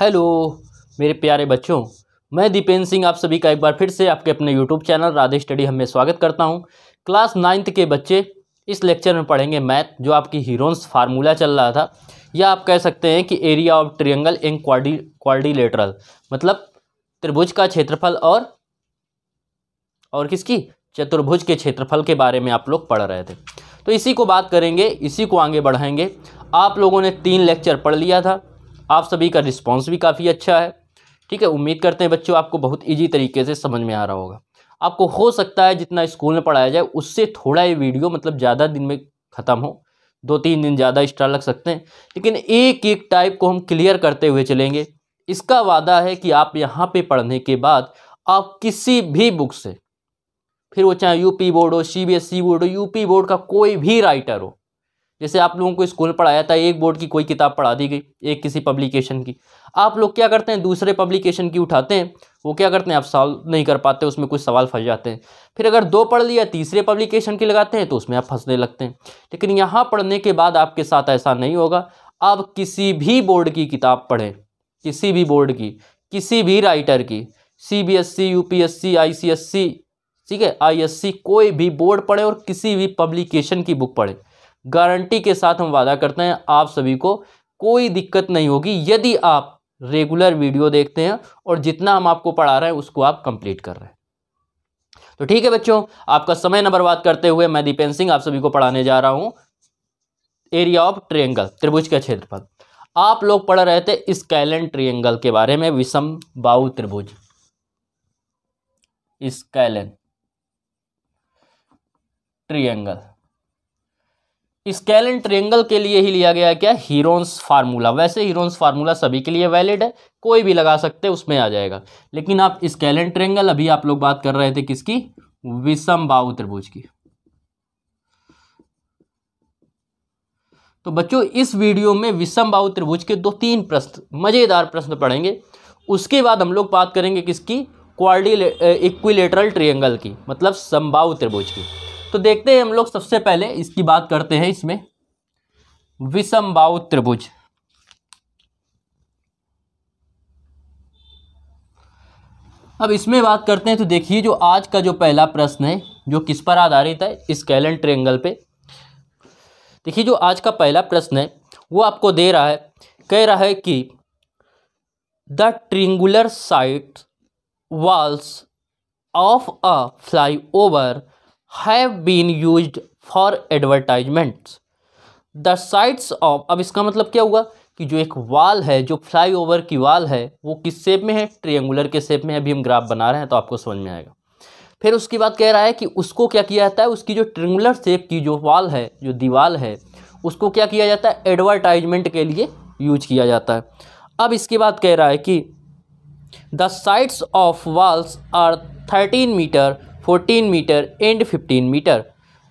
Hello मेरे प्यारे बच्चों मैं दीपेंद्र सिंह आप सभी का एक बार फिर से आपके अपने यूट्यूब चैनल राधे स्टडी हमें स्वागत करता हूं क्लास नाइन्थ के बच्चे इस लेक्चर में पढ़ेंगे मैथ जो आपकी हीरोन्स फार्मूला चल रहा था या आप कह सकते हैं कि एरिया ऑफ ट्रियंगल एंड क्वारी क्वाडिलेटरल मतलब त्रिभुज का क्षेत्रफल और और किसकी चतुर्भुज के क्षेत्रफल के बारे में आप लोग पढ़ रहे थे तो इसी को बात करेंगे इसी को आगे बढ़ाएंगे आप लोगों ने तीन लेक्चर पढ़ लिया था आप सभी का रिस्पॉन्स भी काफ़ी अच्छा है ठीक है उम्मीद करते हैं बच्चों आपको बहुत ईजी तरीके से समझ में आ रहा होगा आपको हो सकता है जितना स्कूल में पढ़ाया जाए उससे थोड़ा ये वीडियो मतलब ज़्यादा दिन में ख़त्म हो दो तीन दिन ज़्यादा एक्स्ट्रा लग सकते हैं लेकिन एक एक टाइप को हम क्लियर करते हुए चलेंगे इसका वादा है कि आप यहाँ पर पढ़ने के बाद आप किसी भी बुक से फिर वो चाहे यूपी बोर्ड हो सी बोर्ड e हो यूपी बोर्ड का कोई भी राइटर हो जैसे आप लोगों को स्कूल पढ़ाया था एक बोर्ड की कोई किताब पढ़ा दी गई एक किसी पब्लिकेशन की आप लोग क्या करते हैं दूसरे पब्लिकेशन की उठाते हैं वो क्या करते हैं आप सॉल्व नहीं कर पाते उसमें कुछ सवाल फंस जाते हैं फिर अगर दो पढ़ लिया तीसरे पब्लिकेशन की लगाते हैं तो उसमें आप फंसने लगते हैं लेकिन यहाँ पढ़ने के बाद आपके साथ ऐसा नहीं होगा आप किसी भी बोर्ड की किताब पढ़ें किसी भी बोर्ड की किसी भी राइटर की C B S C U P S C I C S C ठीक है आई एस सी कोई भी बोर्ड पढ़े और किसी भी पब्लिकेशन की बुक पढ़े गारंटी के साथ हम वादा करते हैं आप सभी को कोई दिक्कत नहीं होगी यदि आप रेगुलर वीडियो देखते हैं और जितना हम आपको पढ़ा रहे हैं उसको आप कंप्लीट कर रहे हैं तो ठीक है बच्चों आपका समय नंबर बात करते हुए मैं दीपेन सिंह आप सभी को पढ़ाने जा रहा हूं एरिया ऑफ ट्रियंगल त्रिभुज का क्षेत्रफल आप लोग पढ़ रहे थे स्कैलन ट्रियंगल के बारे में विषम बाहु त्रिभुज स्कैलन ट्रियंगल स्केलन ट्रेंगल के लिए ही लिया गया क्या हीरोन्स फार्मूला वैसे हीरोन्स फार्मूला सभी के लिए वैलिड है कोई भी लगा सकते हैं उसमें आ जाएगा लेकिन आप स्केलन ट्रेंगल अभी आप लोग बात कर रहे थे किसकी विषम बाहु त्रिभुज की तो बच्चों इस वीडियो में विषम बाहु त्रिभुज के दो तीन प्रश्न मज़ेदार प्रश्न पढ़ेंगे उसके बाद हम लोग बात करेंगे किसकी क्वारिले इक्विलेटरल ट्रियंगल की मतलब समबाहु त्रिभुज की तो देखते हैं हम लोग सबसे पहले इसकी बात करते हैं इसमें विषमबाहु त्रिभुज अब इसमें बात करते हैं तो देखिए जो आज का जो पहला प्रश्न है जो किस पर आधारित है इस कैलेंड ट्रेंगल पे देखिए जो आज का पहला प्रश्न है वो आपको दे रहा है कह रहा है कि the triangular side walls of a flyover have been used for advertisements the sides of अब इसका मतलब क्या हुआ कि जो एक वाल है जो फ्लाई ओवर की वाल है वो किस शेप में है ट्रियंगुलर के शेप में अभी हम ग्राफ बना रहे हैं तो आपको समझ में आएगा फिर उसके बाद कह रहा है कि उसको क्या किया जाता है उसकी जो ट्रिंगुलर शेप की जो वाल है जो दीवाल है उसको क्या किया जाता है एडवर्टाइजमेंट के लिए यूज किया जाता है अब इसके बाद कह रहा है कि the sides of walls are thirteen metre 14 metre and 15 metre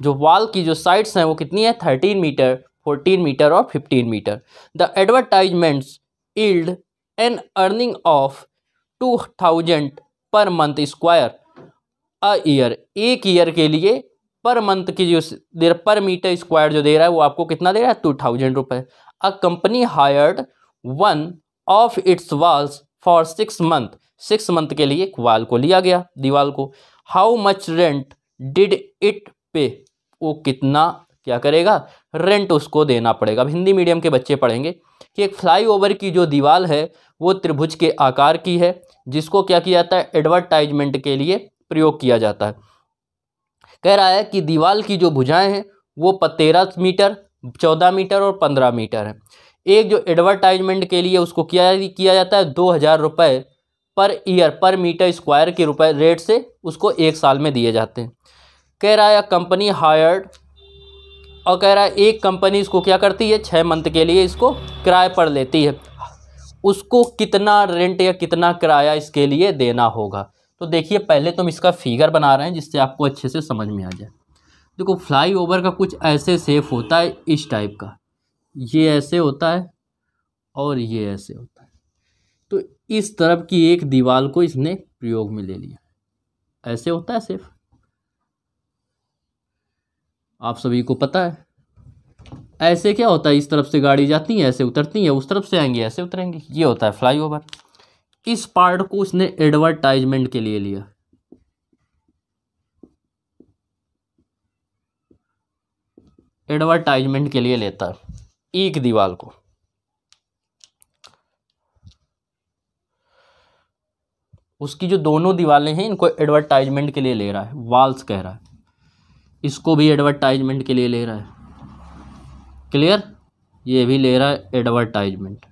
जो वाल की जो साइड्स हैं वो कितनी है 13 मीटर 14 मीटर और 15 metre the advertisements yield an earning of 2000 per month square a year एक ईयर के लिए पर मंथ की जो दे पर मीटर स्क्वायर जो दे रहा है वो आपको कितना दे रहा है टू थाउजेंड रुपये a company hired one of its walls for six month six month के लिए एक वाल को लिया गया दीवाल को how much rent did it pay वो कितना क्या करेगा रेंट उसको देना पड़ेगा अब हिंदी मीडियम के बच्चे पढ़ेंगे कि एक फ्लाईओवर की जो दीवार है वो त्रिभुज के आकार की है जिसको क्या किया जाता है एडवर्टाइजमेंट के लिए प्रयोग किया जाता है कह रहा है कि दीवार की जो भुजाएं हैं वो तेरह मीटर चौदह मीटर और पंद्रह मीटर है एक जो एडवर्टाइजमेंट के लिए उसको किया किया जाता है दो हज़ार रुपये पर ईयर पर मीटर स्क्वायर के रुपए रेट से उसको एक साल में दिए जाते हैं कह रहा है कंपनी हायर्ड और कह रहा है एक कंपनी इसको क्या करती है छः मंथ के लिए इसको किराए पर लेती है उसको कितना रेंट या कितना किराया इसके लिए देना होगा तो देखिए पहले तो हम इसका फिगर बना रहे हैं जिससे आपको अच्छे से समझ में आ जाए देखो फ्लाई ओवर का कुछ ऐसे सेफ होता है इस टाइप का ये ऐसे होता है और ये ऐसे होता है इस तरफ की एक दीवार को इसने प्रयोग में ले लिया ऐसे होता है सिर्फ आप सभी को पता है ऐसे क्या होता है इस तरफ से गाड़ी जाती है ऐसे उतरती है उस तरफ से आएंगे ऐसे उतरेंगे ये होता है फ्लाईओवर इस पार्ट को उसने एडवर्टाइजमेंट के लिए लिया एडवर्टाइजमेंट के लिए लेता है एक दीवार को उसकी जो दोनों दीवारें हैं इनको एडवर्टाइजमेंट के लिए ले रहा है वाल्स कह रहा है इसको भी एडवर्टाइजमेंट के लिए ले रहा है क्लियर ये भी ले रहा है एडवर्टाइजमेंट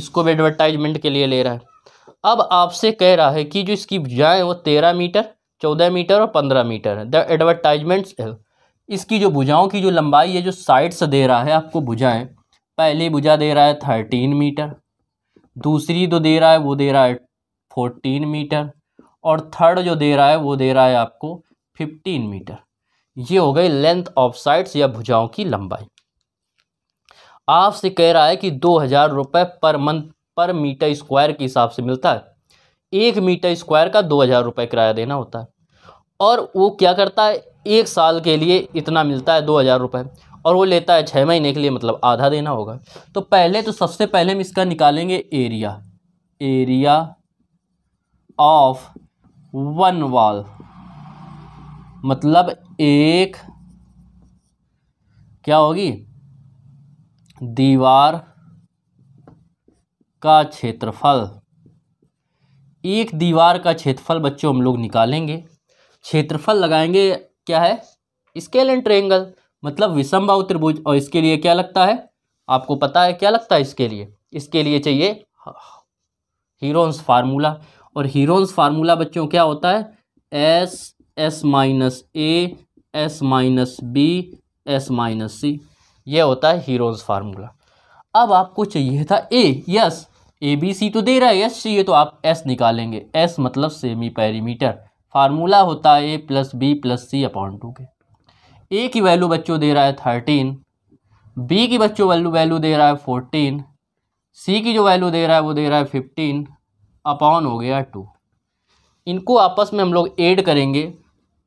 इसको भी एडवर्टाइजमेंट के लिए ले रहा है अब आपसे कह रहा है कि जो इसकी भुजाएं वो तेरह मीटर चौदह मीटर और पंद्रह मीटर है द एडवर्टाइजमेंट इसकी जो भुजाओं की जो लंबाई है जो साइड से दे रहा है आपको भुजाएं पहले भुजा दे रहा है थर्टीन मीटर दूसरी जो दे रहा है वो दे रहा है फोर्टीन मीटर और थर्ड जो दे रहा है वो दे रहा है आपको फिफ्टीन मीटर ये हो गई लेंथ ऑफ साइड्स या भुजाओं की लंबाई आपसे कह रहा है कि दो हज़ार रुपये पर मंथ पर मीटर स्क्वायर के हिसाब से मिलता है एक मीटर स्क्वायर का दो हज़ार रुपये किराया देना होता है और वो क्या करता है एक साल के लिए इतना मिलता है दो हज़ार रुपये और वो लेता है छः महीने के लिए मतलब आधा देना होगा तो पहले तो सबसे पहले हम इसका निकालेंगे एरिया एरिया ऑफ वन वाल मतलब एक क्या होगी दीवार का क्षेत्रफल एक दीवार का क्षेत्रफल बच्चों हम लोग निकालेंगे क्षेत्रफल लगाएंगे क्या है स्केल एंड ट्रेंगल मतलब विषमभाव त्रिभुज और इसके लिए क्या लगता है आपको पता है क्या लगता है इसके लिए इसके लिए चाहिए हीरोन्स फार्मूला और हीरोन्स फार्मूला बच्चों क्या होता है S S minus A S minus B S minus सी यह होता है हीरोन्स फार्मूला अब आपको चाहिए था ए यस ए बी सी तो दे रहा है यस चाहिए तो आप एस निकालेंगे एस मतलब सेमी पैरीमीटर फार्मूला होता है ए प्लस बी प्लस सी अपॉन टू के ए की वैल्यू बच्चों दे रहा है थर्टीन बी की बच्चों वैल्यू वैल्यू दे रहा है फोर्टीन सी की जो वैल्यू दे रहा है वो दे रहा है फिफ्टीन अपॉन हो गया टू इनको आपस में हम लोग ऐड करेंगे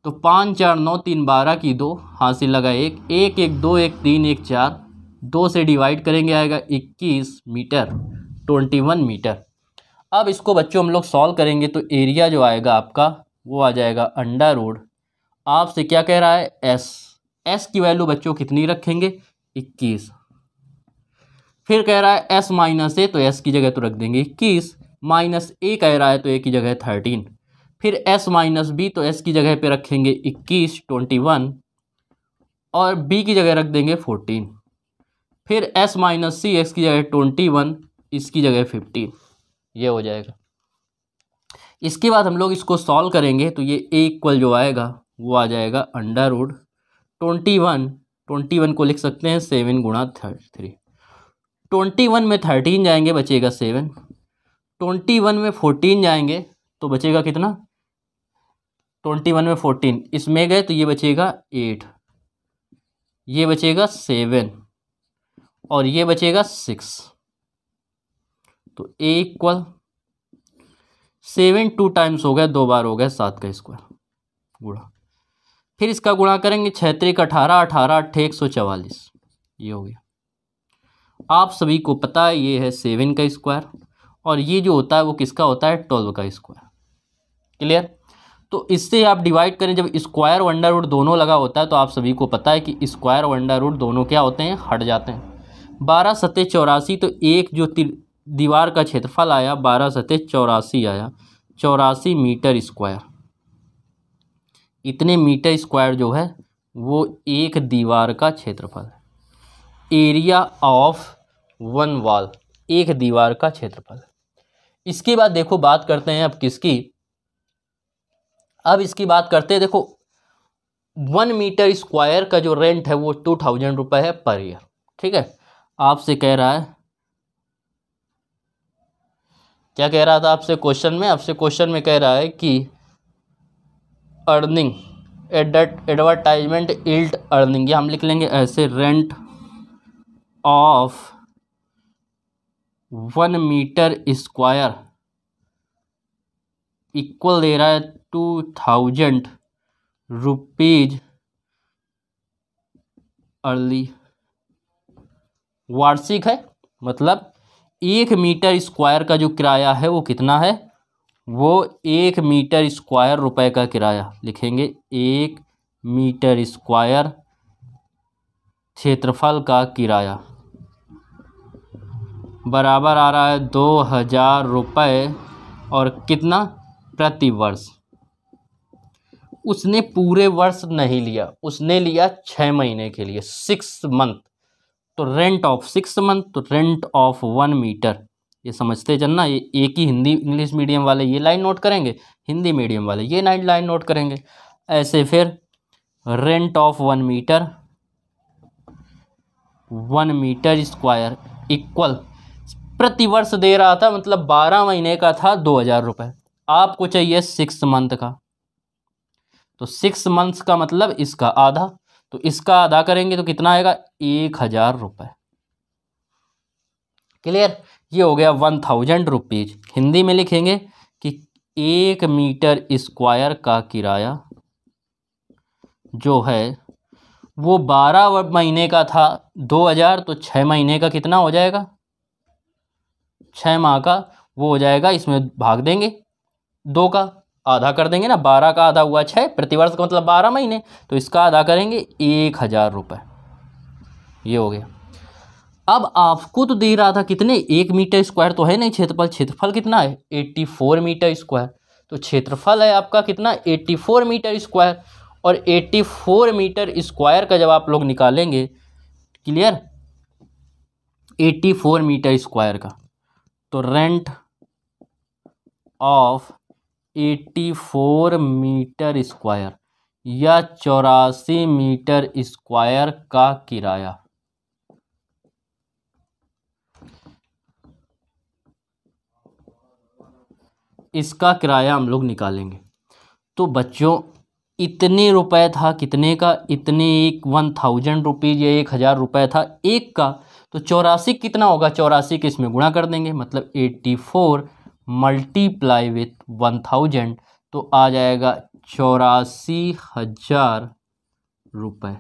तो पाँच चार नौ तीन बारह की दो हासिल लगा एक एक एक दो एक तीन एक चार दो से डिवाइड करेंगे आएगा इक्कीस मीटर ट्वेंटी वन मीटर अब इसको बच्चों हम लोग सॉल्व करेंगे तो एरिया जो आएगा आपका वो आ जाएगा अंडा रोड आपसे क्या कह रहा है एस एस की वैल्यू बच्चों कितनी रखेंगे इक्कीस फिर कह रहा है एस माइनस ए तो एस की जगह तो रख देंगे इक्कीस माइनस ए कह रहा है तो ए की जगह थर्टीन फिर एस माइनस बी तो एस की जगह पे रखेंगे इक्कीस ट्वेंटी वन और बी की जगह रख देंगे फोर्टीन फिर एस माइनस सी एक्स की जगह ट्वेंटी वन इसकी जगह फिफ्टीन ये हो जाएगा इसके बाद हम लोग इसको सॉल्व करेंगे तो ये ए इक्वल जो आएगा वो आ जाएगा under root twenty one twenty one को लिख सकते हैं सेवन गुणा थ्री ट्वेंटी वन में थर्टीन जाएंगे बचेगा सेवन ट्वेंटी वन में फोर्टीन जाएंगे तो बचेगा कितना ट्वेंटी वन में फोर्टीन इसमें गए तो ये बचेगा एट ये बचेगा सेवन और ये बचेगा सिक्स तो ए इक्वल सेवन टू टाइम्स हो गया दो बार हो गया सात का स्क्वायर गुड़ा फिर इसका गुणा करेंगे छैत्रिक अठारह अठारह अट्ठे एक सौ चवालीस ये हो गया आप सभी को पता है ये है सेवन का स्क्वायर और ये जो होता है वो किसका होता है ट्वेल्व का स्क्वायर क्लियर तो इससे आप डिवाइड करें जब स्क्वायर और अंडर रूट दोनों लगा होता है तो आप सभी को पता है कि स्क्वायर और अंडर रूट दोनों क्या होते हैं हट जाते हैं बारह सतह चौरासी तो एक जो दीवार का क्षेत्रफल आया बारह सतह चौरासी आया चौरासी मीटर स्क्वायर इतने मीटर स्क्वायर जो है वो एक दीवार का क्षेत्रफल एरिया ऑफ वन वॉल एक दीवार का क्षेत्रफल इसके बाद देखो बात करते हैं अब किसकी अब इसकी बात करते हैं देखो वन मीटर स्क्वायर का जो रेंट है वो टू थाउजेंड रुपये है पर ईयर ठीक है आपसे कह रहा है क्या कह रहा था आपसे क्वेश्चन में आपसे क्वेश्चन में कह रहा है कि अर्निंग एडवर्टाइजमेंट इल्ट अर्निंग ये हम लिख लेंगे ऐसे rent of one metre square equal दे रहा है टू थाउजेंड रुपीज अर्ली वार्षिक है मतलब एक मीटर स्क्वायर का जो किराया है वो कितना है वो एक मीटर स्क्वायर रुपए का किराया लिखेंगे एक मीटर स्क्वायर क्षेत्रफल का किराया बराबर आ रहा है दो हज़ार रुपये और कितना प्रति वर्ष उसने पूरे वर्ष नहीं लिया उसने लिया छः महीने के लिए सिक्स मंथ तो रेंट ऑफ सिक्स मंथ तो रेंट ऑफ वन मीटर ये समझते चलना ये एक ही हिंदी इंग्लिश मीडियम वाले ये लाइन नोट करेंगे हिंदी मीडियम वाले ये नाइन लाइन नोट करेंगे ऐसे फिर rent of one metre one metre square equal प्रतिवर्ष दे रहा था मतलब बारह महीने का था दो हज़ार रुपये आपको चाहिए सिक्स मंथ का तो सिक्स मंथ्स का मतलब इसका आधा तो इसका आधा करेंगे तो कितना आएगा एक हज़ार रुपये क्लियर ये हो गया वन थाउजेंड रुपीज़ हिंदी में लिखेंगे कि एक मीटर स्क्वायर का किराया जो है वो बारह महीने का था दो हज़ार तो छः महीने का कितना हो जाएगा छः माह का वो हो जाएगा इसमें भाग देंगे दो का आधा कर देंगे ना बारह का आधा हुआ छः प्रतिवर्ष का मतलब बारह महीने तो इसका आधा करेंगे एक हज़ार रुपये ये हो गया अब आपको तो दे रहा था कितने एक मीटर स्क्वायर तो है नहीं क्षेत्रफल क्षेत्रफल कितना है एट्टी फोर मीटर स्क्वायर तो क्षेत्रफल है आपका कितना एट्टी फोर मीटर स्क्वायर और एट्टी फोर मीटर स्क्वायर का जब आप लोग निकालेंगे clear eighty four metre square का तो rent of eighty four metre square या चौरासी मीटर स्क्वायर का किराया इसका किराया हम लोग निकालेंगे तो बच्चों इतने रुपए था कितने का इतने एक वन थाउजेंड रुपीज़ या एक हज़ार रुपये था एक का तो चौरासी कितना होगा चौरासी के इसमें गुणा कर देंगे मतलब eighty four multiply with one thousand तो आ जाएगा चौरासी हज़ार रुपये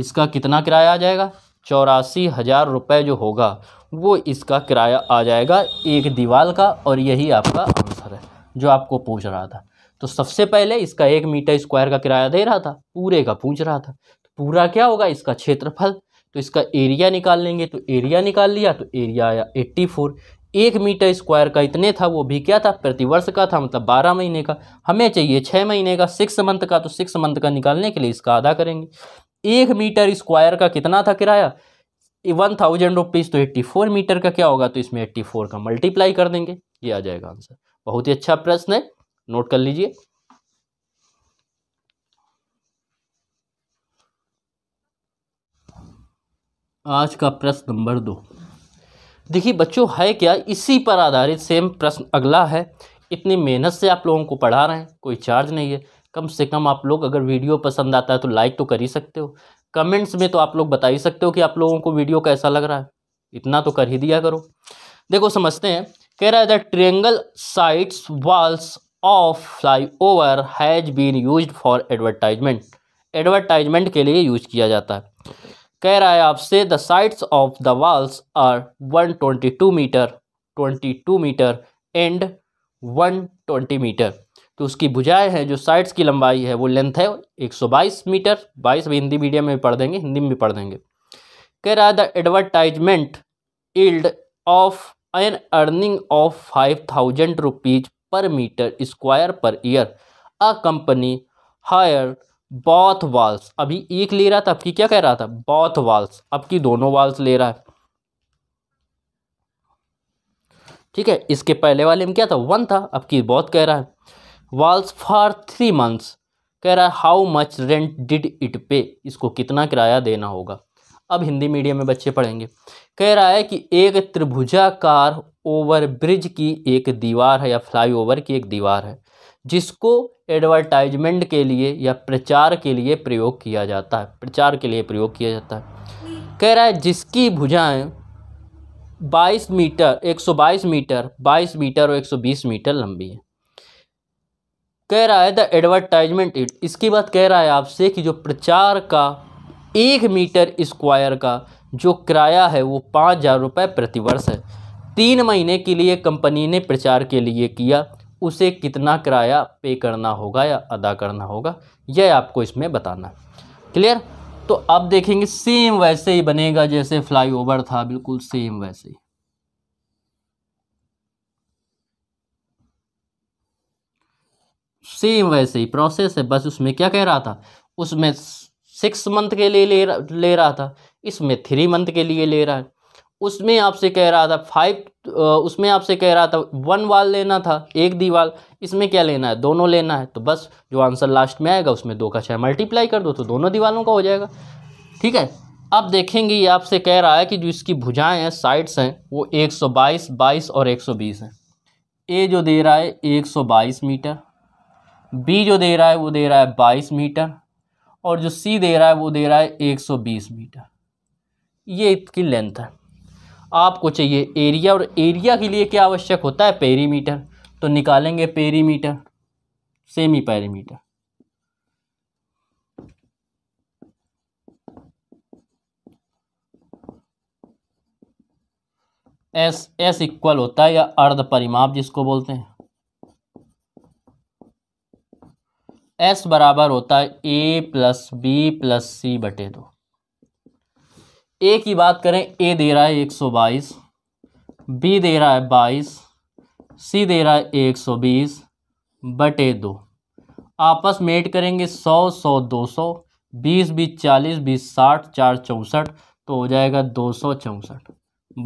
इसका कितना किराया आ जाएगा चौरासी हज़ार रुपये जो होगा वो इसका किराया आ जाएगा एक दीवार का और यही आपका आंसर है जो आपको पूछ रहा था तो सबसे पहले इसका एक मीटर स्क्वायर का किराया दे रहा था पूरे का पूछ रहा था तो पूरा क्या होगा इसका क्षेत्रफल तो इसका एरिया निकाल लेंगे तो एरिया निकाल लिया तो एरिया आया एट्टी फोर एक मीटर स्क्वायर का इतने था वो भी क्या था प्रतिवर्ष का था मतलब बारह महीने का हमें चाहिए छः महीने का सिक्स मंथ का तो सिक्स मंथ का निकालने के लिए इसका आधा करेंगे एक मीटर स्क्वायर का कितना था किराया वन थाउजेंड रुपीज़ तो एट्टी फोर मीटर का क्या होगा तो इसमें एट्टी फोर का मल्टीप्लाई कर देंगे ये आ जाएगा आंसर बहुत ही अच्छा प्रश्न है नोट कर लीजिए आज का प्रश्न नंबर दो देखिए बच्चों है क्या इसी पर आधारित सेम प्रश्न अगला है इतनी मेहनत से आप लोगों को पढ़ा रहे हैं कोई चार्ज नहीं है कम से कम आप लोग अगर वीडियो पसंद आता है तो लाइक तो कर ही सकते हो कमेंट्स में तो आप लोग बता ही सकते हो कि आप लोगों को वीडियो कैसा लग रहा है इतना तो कर ही दिया करो देखो समझते हैं कह रहा है the triangle sides walls of flyover has been use for advertisement advertisement के लिए यूज किया जाता है कह रहा है आपसे the sides of the walls are 122 metre 22 metre and 120 metre तो उसकी भुजाएं हैं जो साइड्स की लंबाई है वो लेंथ है 122 मीटर 22 भी हिंदी मीडियम में पढ़ देंगे हिंदी में भी पढ़ देंगे कह रहा है the advertisement yield of an earning of five thousand rupees per metre square per year a company hire both walls अभी एक ले रहा था अब की क्या कह रहा था बॉथ वाल्स अब की दोनों वाल्स ले रहा है ठीक है इसके पहले वाले में क्या था वन था अब की बहुत कह रहा है वॉल्स फॉर थ्री मंथ्स कह रहा है how much rent did it pay इसको कितना किराया देना होगा अब हिंदी मीडियम में बच्चे पढ़ेंगे कह रहा है कि एक त्रिभुजाकार ओवर ब्रिज की एक दीवार है या फ्लाई ओवर की एक दीवार है जिसको एडवर्टाइजमेंट के लिए या प्रचार के लिए प्रयोग किया जाता है प्रचार के लिए प्रयोग किया जाता है कह रहा है जिसकी भुजाएं 22 मीटर 122 मीटर 22 मीटर और 120 मीटर लंबी है कह रहा है द एडवर्टाइजमेंट इट इसके बाद कह रहा है आपसे कि जो प्रचार का एक मीटर स्क्वायर का जो किराया है वो पाँच हज़ार रुपये प्रतिवर्ष है तीन महीने के लिए कंपनी ने प्रचार के लिए किया उसे कितना किराया पे करना होगा या अदा करना होगा यह आपको इसमें बताना क्लियर तो अब देखेंगे सेम वैसे ही बनेगा जैसे फ्लाईओवर था बिल्कुल सेम वैसे ही सेम वैसे ही प्रोसेस है बस उसमें क्या कह रहा था उसमें सिक्स मंथ के लिए ले रहा ले रहा था इसमें थ्री मंथ के लिए ले रहा है उसमें आपसे कह रहा था फाइव उसमें आपसे कह रहा था वन वाल लेना था एक दीवाल इसमें क्या लेना है दोनों लेना है तो बस जो आंसर लास्ट में आएगा उसमें दो का छः मल्टीप्लाई कर दो तो दोनों दीवालों का हो जाएगा ठीक है अब देखेंगे ये आपसे कह रहा है कि जो इसकी भुजाएं हैं साइड्स हैं वो 122, 22 और 120 हैं ए जो दे रहा है 122 मीटर बी जो दे रहा है वो दे रहा है बाईस मीटर और जो सी दे रहा है वो दे रहा है एक सौ बीस मीटर ये इसकी लेंथ है आपको चाहिए एरिया और एरिया के लिए क्या आवश्यक होता है पेरीमीटर तो निकालेंगे perimeter semi perimeter s s equal होता है या अर्ध परिमाप जिसको बोलते हैं एस बराबर होता है ए प्लस बी प्लस सी बटे दो ए की बात करें ए दे रहा है एक सौ बाईस बी दे रहा है बाईस सी दे रहा है एक सौ बीस बटे दो आपस में एड करेंगे सौ सौ दो सौ बीस बीस चालीस बीस साठ चार चौंसठ तो हो जाएगा दो सौ चौंसठ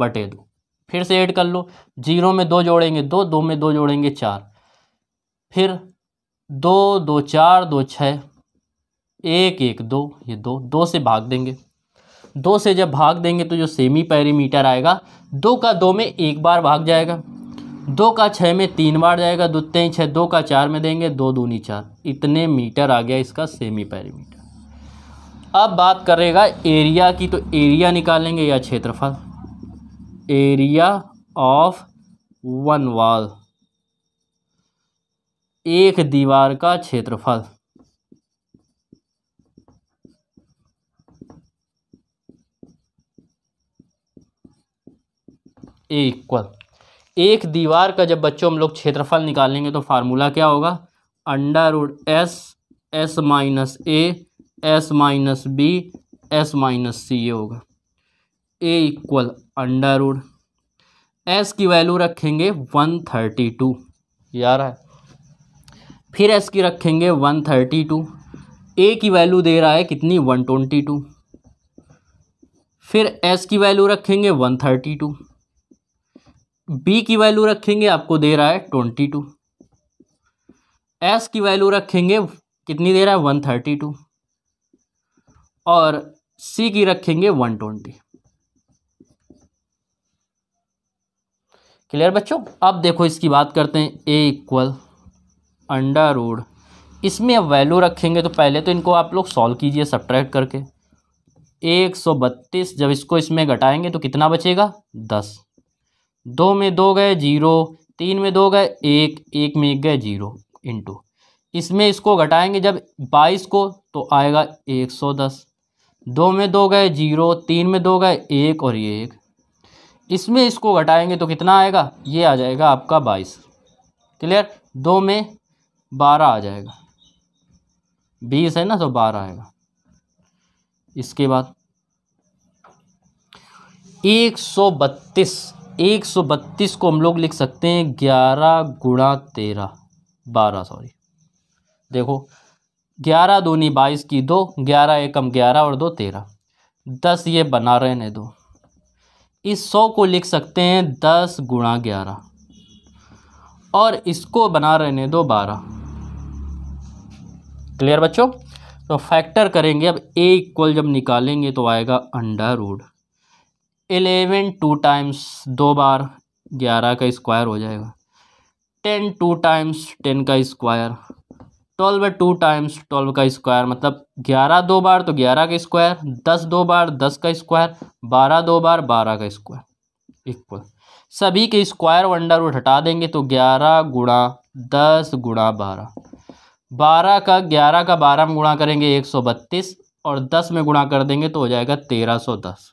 बटे दो फिर से ऐड कर लो जीरो में दो जोड़ेंगे दो दो में दो जोड़ेंगे चार फिर दो दो चार दो छः एक एक दो ये दो दो से भाग देंगे दो से जब भाग देंगे तो जो सेमी पैरीमीटर आएगा दो का दो में एक बार भाग जाएगा दो का छः में तीन बार जाएगा दो तेई छः दो का चार में देंगे दो दूनी चार इतने मीटर आ गया इसका सेमी पैरीमीटर अब बात करेगा एरिया की तो एरिया निकालेंगे या क्षेत्रफल एरिया ऑफ वन वॉल एक दीवार का क्षेत्रफल इक्वल एक दीवार का जब बच्चों हम लोग क्षेत्रफल निकालेंगे तो फार्मूला क्या होगा under root s S minus A S minus B S minus c ये होगा a equal under root s की वैल्यू रखेंगे वन थर्टी टू यार है फिर एस की रखेंगे वन थर्टी टू ए की वैल्यू दे रहा है कितनी वन ट्वेंटी टू फिर एस की वैल्यू रखेंगे वन थर्टी टू बी की वैल्यू रखेंगे आपको दे रहा है ट्वेंटी टू एस की वैल्यू रखेंगे कितनी दे रहा है वन थर्टी टू और सी की रखेंगे वन ट्वेंटी क्लियर बच्चों अब देखो इसकी बात करते हैं ए इक्वल अंडर रूड इसमें अब वैल्यू रखेंगे तो पहले तो इनको आप लोग सॉल्व कीजिए सब्ट्रैक्ट करके एक सौ बत्तीस जब इसको इसमें घटाएंगे तो कितना बचेगा दस दो में दो गए जीरो तीन में दो गए एक एक में एक गए जीरो इंटू इसमें इसको घटाएंगे जब बाईस को तो आएगा एक सौ दस दो में दो गए जीरो तीन में दो गए एक और ये एक इसमें इसको घटाएंगे तो कितना आएगा ये आ जाएगा आपका बाईस क्लियर दो में बारह आ जाएगा बीस है ना तो बारह आएगा इसके बाद एक सौ बत्तीस एक सौ बत्तीस को हम लोग लिख सकते हैं ग्यारह गुणा तेरह बारह सॉरी देखो ग्यारह दूनी बाईस की दो ग्यारह एकम ग्यारह और दो तेरह दस ये बना रहे ने दो तो। इस सौ को लिख सकते हैं दस गुणा ग्यारह और इसको बना रहे ने दो तो बारह क्लियर बच्चों तो फैक्टर करेंगे अब ए इक्वल जब निकालेंगे तो आएगा under root eleven two times दो बार ग्यारह का स्क्वायर हो जाएगा टेन टू टाइम्स टेन का square twelve two times twelve का स्क्वायर मतलब ग्यारह दो बार तो ग्यारह का स्क्वायर दस दो बार दस का स्क्वायर बारह दो बार बारह का स्क्वायर इक्वल सभी के स्क्वायर अंडर रूड हटा देंगे तो ग्यारह गुणा दस गुणा बारह बारह का ग्यारह का बारह में गुणा करेंगे एक सौ बत्तीस और दस में गुणा कर देंगे तो हो जाएगा तेरह सौ दस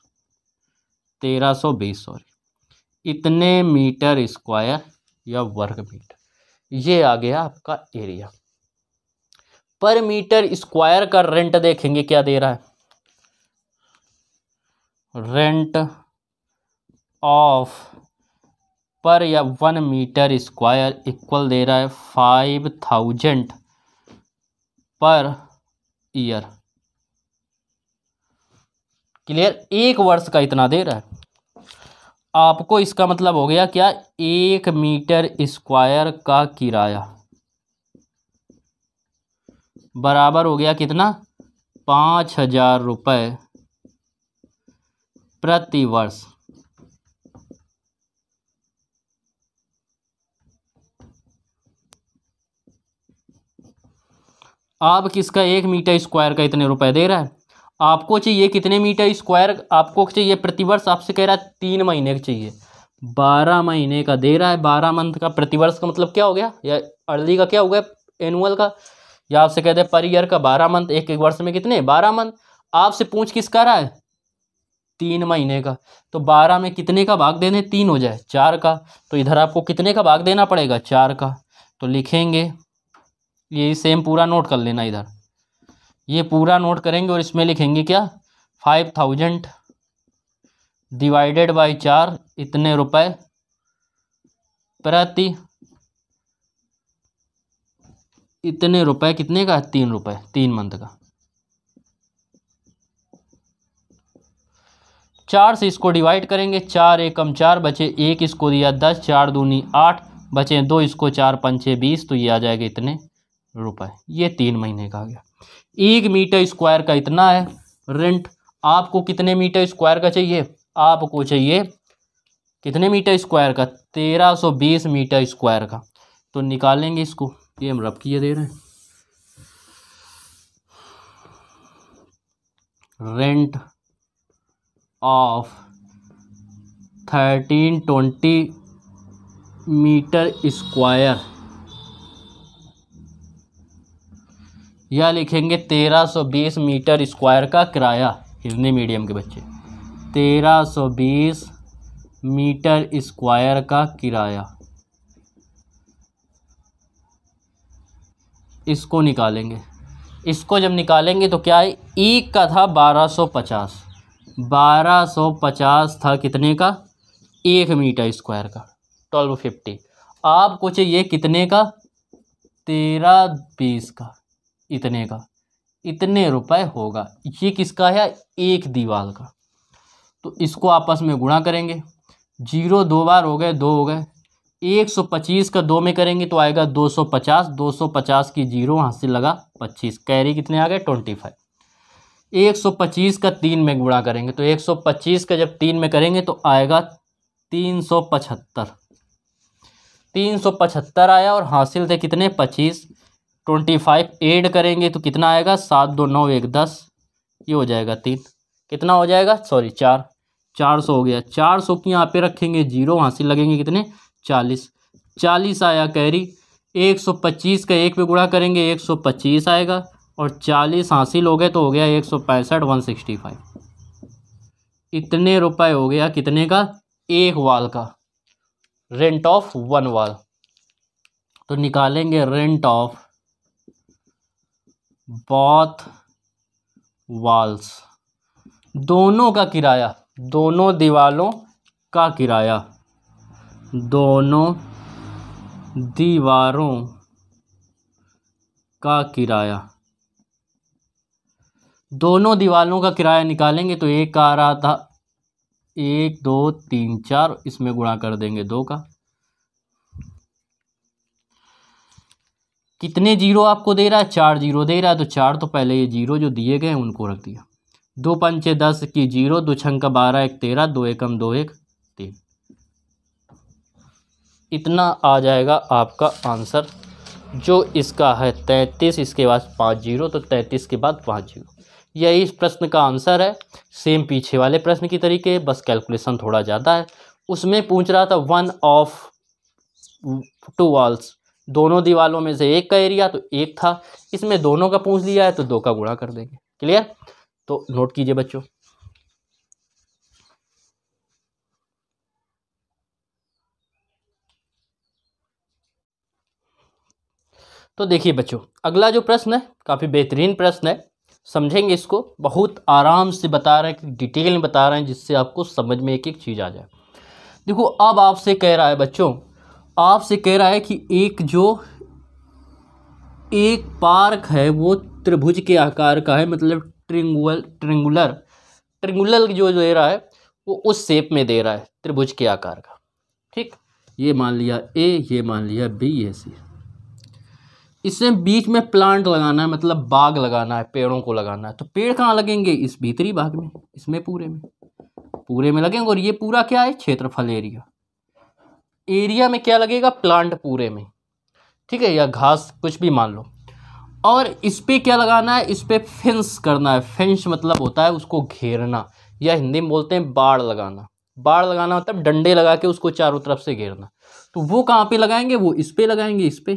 तेरह सौ बीस सॉरी इतने मीटर स्क्वायर या वर्ग मीटर ये आ गया आपका एरिया पर मीटर स्क्वायर का रेंट देखेंगे क्या दे रहा है रेंट ऑफ पर या वन मीटर स्क्वायर इक्वल दे रहा है five thousand per year clear एक वर्ष का इतना दे रहा है आपको इसका मतलब हो गया क्या एक मीटर स्क्वायर का किराया बराबर हो गया कितना पाँच हजार रुपये वर्ष आप किसका एक मीटर स्क्वायर का इतने रुपए दे रहा है आपको चाहिए कितने मीटर स्क्वायर आपको चाहिए प्रतिवर्ष आपसे कह रहा है तीन महीने का चाहिए बारह महीने का दे रहा है बारह मंथ का प्रतिवर्ष का मतलब क्या हो गया या अर्ली का क्या हो गया एनुअल का या आपसे कहते हैं पर ईयर का बारह मंथ एक एक वर्ष में कितने बारह मंथ आपसे पूछ किस का रहा है तीन महीने का तो बारह में कितने का भाग देने तीन हो जाए चार का तो इधर आपको कितने का भाग देना पड़ेगा चार का तो लिखेंगे ये सेम पूरा नोट कर लेना इधर ये पूरा नोट करेंगे और इसमें लिखेंगे क्या फाइव थाउजेंड डिवाइडेड बाई चार इतने रुपए प्रति इतने रुपए कितने का है तीन रुपए तीन मंथ का चार से इसको डिवाइड करेंगे चार एकम चार बचे एक इसको दिया दस चार दूनी आठ बचे दो इसको चार पंचे बीस तो ये आ जाएगा इतने रुपए ये तीन महीने का आ गया एक मीटर स्क्वायर का इतना है रेंट आपको कितने मीटर स्क्वायर का चाहिए आपको चाहिए कितने मीटर स्क्वायर का तेरह सौ बीस मीटर स्क्वायर का तो निकालेंगे इसको ये हम रब किए दे रहे हैं rent of thirteen twenty metre square या लिखेंगे तेरह सौ बीस मीटर स्क्वायर का किराया हिंदी मीडियम के बच्चे तेरह सौ बीस मीटर स्क्वायर का किराया इसको निकालेंगे इसको जब निकालेंगे तो क्या है ई का था बारह सौ पचास बारह सौ पचास था कितने का एक मीटर स्क्वायर का ट्वेल्व फिफ्टी कुछ ये कितने का तेरह बीस का इतने का इतने रुपए होगा ये किसका है एक दीवार का तो इसको आपस में गुणा करेंगे जीरो दो बार हो गए दो हो गए एक सौ पच्चीस का दो में करेंगे तो आएगा दो सौ पचास दो सौ पचास की जीरो वहाँ से लगा पच्चीस कैरी कितने आ गए ट्वेंटी फाइव एक सौ पच्चीस का तीन में गुणा करेंगे तो एक सौ पच्चीस का जब तीन में करेंगे तो आएगा तीन सौ पचहत्तर तीन सौ पचहत्तर आया और हासिल थे कितने पच्चीस ट्वेंटी फाइव एड करेंगे तो कितना आएगा सात दो नौ एक दस ये हो जाएगा तीन कितना हो जाएगा सॉरी चार चार सौ हो गया चार सौ की यहाँ पे रखेंगे जीरो वहाँ से लगेंगे कितने चालीस चालीस आया कैरी एक सौ पच्चीस का एक पे गुणा करेंगे एक सौ पच्चीस आएगा और चालीस हासिल हो गए तो हो गया एक सौ पैंसठ वन सिक्सटी फाइव इतने रुपए हो गया कितने का एक वाल का रेंट ऑफ वन वाल तो निकालेंगे रेंट ऑफ बॉथ वॉल्स दोनों का किराया दोनों दीवालों का किराया दोनों दीवारों का किराया दोनों दीवालों का किराया निकालेंगे तो एक का आ रहा था एक दो तीन चार इसमें गुणा कर देंगे दो का कितने जीरो आपको दे रहा है चार जीरो दे रहा है तो चार तो पहले ये जीरो जो दिए गए हैं उनको रख दिया दो पंचे दस की जीरो दो छंक बारह एक तेरह दो एकम दो एक तीन इतना आ जाएगा आपका आंसर जो इसका है तैंतीस इसके बाद पाँच जीरो तो तैंतीस के बाद पाँच जीरो यही इस प्रश्न का आंसर है सेम पीछे वाले प्रश्न की तरीके बस कैलकुलेशन थोड़ा ज़्यादा है उसमें पूछ रहा था वन ऑफ टू वॉल्स दोनों दीवालों में से एक का एरिया तो एक था इसमें दोनों का पूछ दिया है तो दो का गुणा कर देंगे क्लियर तो नोट कीजिए बच्चों तो देखिए बच्चों अगला जो प्रश्न है काफ़ी बेहतरीन प्रश्न है समझेंगे इसको बहुत आराम से बता रहे हैं डिटेल में बता रहे हैं जिससे आपको समझ में एक एक चीज़ आ जाए देखो अब आपसे कह रहा है बच्चों आपसे कह रहा है कि एक जो एक पार्क है वो त्रिभुज के आकार का है मतलब ट्रिंगुल ट्रिंगुलर ट्रिंगुलर जो दे रहा है वो उस शेप में दे रहा है त्रिभुज के आकार का ठीक ये मान लिया ए ये मान लिया बी ये सी इसमें बीच में प्लांट लगाना है मतलब बाग लगाना है पेड़ों को लगाना है तो पेड़ कहाँ लगेंगे इस भीतरी बाग में इसमें पूरे में पूरे में लगेंगे और ये पूरा क्या है क्षेत्रफल एरिया एरिया में क्या लगेगा प्लांट पूरे में ठीक है या घास कुछ भी मान लो और इस पर क्या लगाना है इस पर फेंस करना है फेंस मतलब होता है उसको घेरना या हिंदी में बोलते हैं बाढ़ लगाना बाढ़ लगाना मतलब डंडे लगा के उसको चारों तरफ से घेरना तो वो कहाँ पे लगाएंगे वो इस पर लगाएंगे इस पर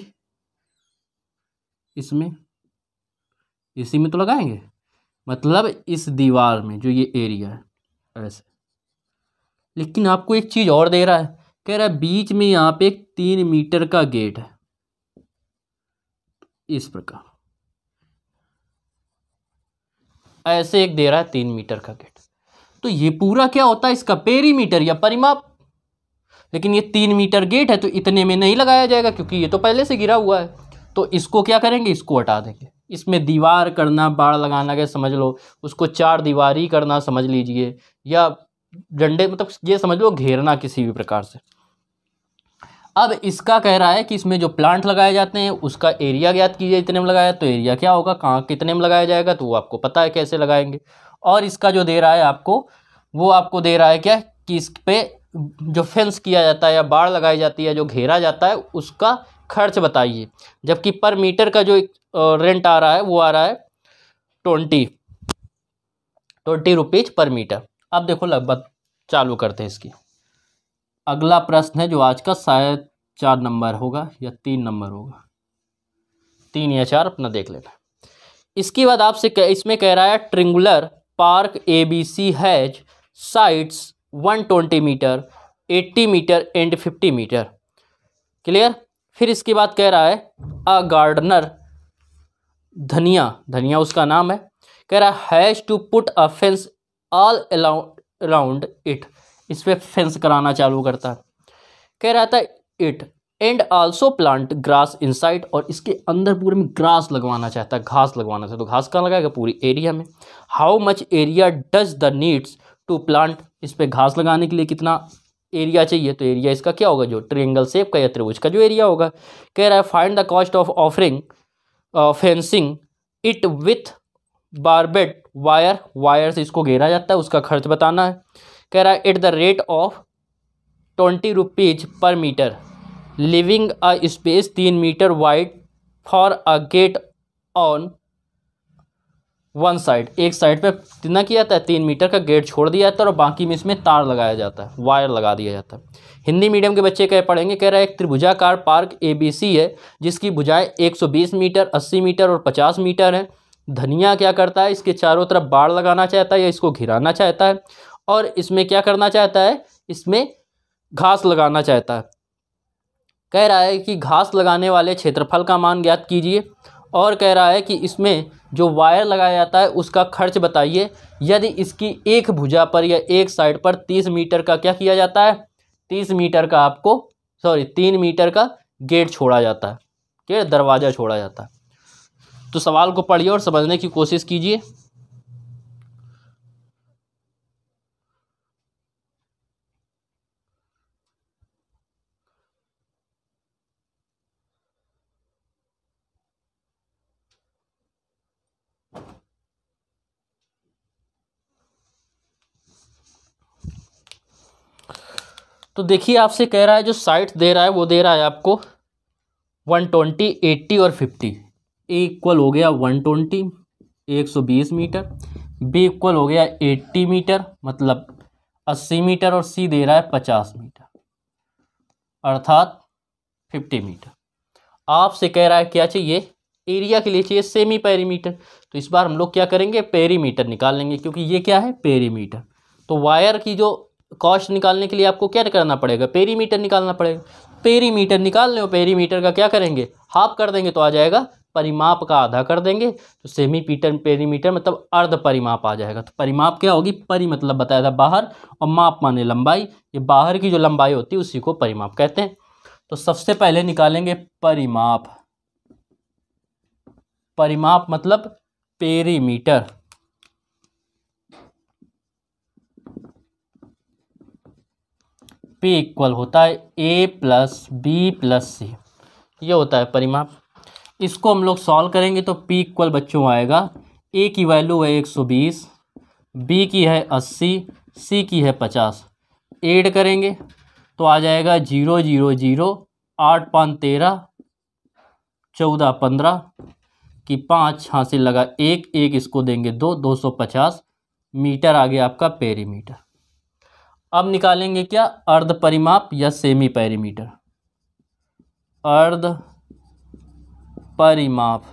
इसमें इसी में तो लगाएंगे मतलब इस दीवार में जो ये एरिया है ऐसे लेकिन आपको एक चीज़ और दे रहा है कह रहा है बीच में यहाँ पे एक तीन मीटर का गेट है इस प्रकार ऐसे एक दे रहा है तीन मीटर का गेट तो ये पूरा क्या होता है इसका पेरीमीटर या परिमाप लेकिन ये तीन मीटर गेट है तो इतने में नहीं लगाया जाएगा क्योंकि ये तो पहले से गिरा हुआ है तो इसको क्या करेंगे इसको हटा देंगे इसमें दीवार करना बाढ़ लगाना क्या समझ लो उसको चार दीवार करना समझ लीजिए या डंडे मतलब ये समझ लो घेरना किसी भी प्रकार से अब इसका कह रहा है कि इसमें जो प्लांट लगाए जाते हैं उसका एरिया ज्ञात कीजिए इतने में लगाया तो एरिया क्या होगा कहाँ कितने में लगाया जाएगा तो वो आपको पता है कैसे लगाएंगे और इसका जो दे रहा है आपको वो आपको दे रहा है क्या कि इस पर जो फेंस किया जाता है या बाढ़ लगाई जाती है जो घेरा जाता है उसका खर्च बताइए जबकि पर मीटर का जो रेंट आ रहा है वो आ रहा है twenty twenty rupees per metre अब देखो लगभग चालू करते हैं इसकी अगला प्रश्न है जो आज का शायद चार नंबर होगा या तीन नंबर होगा तीन या चार अपना देख लेना इसके बाद आपसे कह, इसमें कह रहा है triangular park a b c has sides one twenty metre eighty metre and fifty metre clear फिर इसके बाद कह रहा है अ गार्डनर धनिया धनिया उसका नाम है कह रहा है has to put a fence all around it इस पर फेंस कराना चालू करता है कह रहा था it and also plant grass in और इसके अंदर पूरे में ग्रास लगवाना चाहता है घास लगवाना चाहता है तो घास कहाँ लगाएगा पूरी एरिया में how much area does the needs to plant इस पर घास लगाने के लिए कितना एरिया चाहिए तो एरिया इसका क्या होगा जो ट्रेंगल सेप का या त्रिभुज का जो एरिया होगा कह रहा है find the cost of offering fencing it with barbed wire wire से इसको घेरा जाता है उसका खर्च बताना है कह रहा है at the rate of twenty rupees per metre leaving a space तीन metre wide for a gate on one side एक साइड पे कितना किया जाता है तीन मीटर का गेट छोड़ दिया जाता है और बाकी में इसमें तार लगाया जाता है वायर लगा दिया जाता है हिंदी मीडियम के बच्चे कह पढ़ेंगे कह रहा है एक त्रिभुजाकार पार्क एबीसी है जिसकी भुजाएं 120 मीटर 80 मीटर और 50 मीटर हैं धनिया क्या करता है इसके चारों तरफ बाढ़ लगाना चाहता है या इसको घिराना चाहता है और इसमें क्या करना चाहता है इसमें घास लगाना चाहता है कह रहा है कि घास लगाने वाले क्षेत्रफल का मान ज्ञात कीजिए और कह रहा है कि इसमें जो वायर लगाया जाता है उसका खर्च बताइए यदि इसकी एक भुजा पर या एक साइड पर तीस मीटर का क्या किया जाता है तीस मीटर का आपको सॉरी तीन मीटर का गेट छोड़ा जाता है क्या दरवाज़ा छोड़ा जाता है तो सवाल को पढ़िए और समझने की कोशिश कीजिए तो देखिए आपसे कह रहा है जो साइट दे रहा है वो दे रहा है आपको वन ट्वेंटी एट्टी और फिफ्टी ए इक्वल हो गया वन ट्वेंटी एक सौ बीस मीटर बी इक्वल हो गया एट्टी मीटर मतलब अस्सी मीटर और सी दे रहा है पचास मीटर अर्थात फिफ्टी मीटर आपसे कह रहा है क्या चाहिए एरिया के लिए चाहिए सेमी पेरीमीटर तो इस बार हम लोग क्या करेंगे पेरीमीटर निकाल लेंगे क्योंकि ये क्या है पेरीमीटर तो वायर की जो कॉस्ट निकालने के लिए आपको क्या करना पड़ेगा पेरीमीटर निकालना पड़ेगा पेरीमीटर निकाल लें पेरीमीटर का क्या करेंगे हाफ कर देंगे तो आ जाएगा परिमाप का आधा कर देंगे तो सेमी पीटर पेरीमीटर मतलब अर्ध परिमाप आ जाएगा तो परिमाप क्या होगी परि मतलब बताया था बाहर और माप माने लंबाई ये बाहर की जो लंबाई होती है उसी को परिमाप कहते हैं तो सबसे पहले निकालेंगे परिमाप परिमाप मतलब पेरीमीटर पे इक्वल होता है ए प्लस बी प्लस सी ये होता है परिमाप इसको हम लोग सॉल्व करेंगे तो पी इक्वल बच्चों आएगा ए की वैल्यू है एक सौ बीस बी की है अस्सी सी की है पचास एड करेंगे तो आ जाएगा जीरो जीरो जीरो आठ पाँच तेरह चौदह पंद्रह की पाँच हासिल लगा एक एक इसको देंगे दो दो सौ पचास मीटर आ गया आपका पेरीमीटर अब निकालेंगे क्या अर्ध परिमाप या सेमी पेरीमीटर अर्ध परिमाप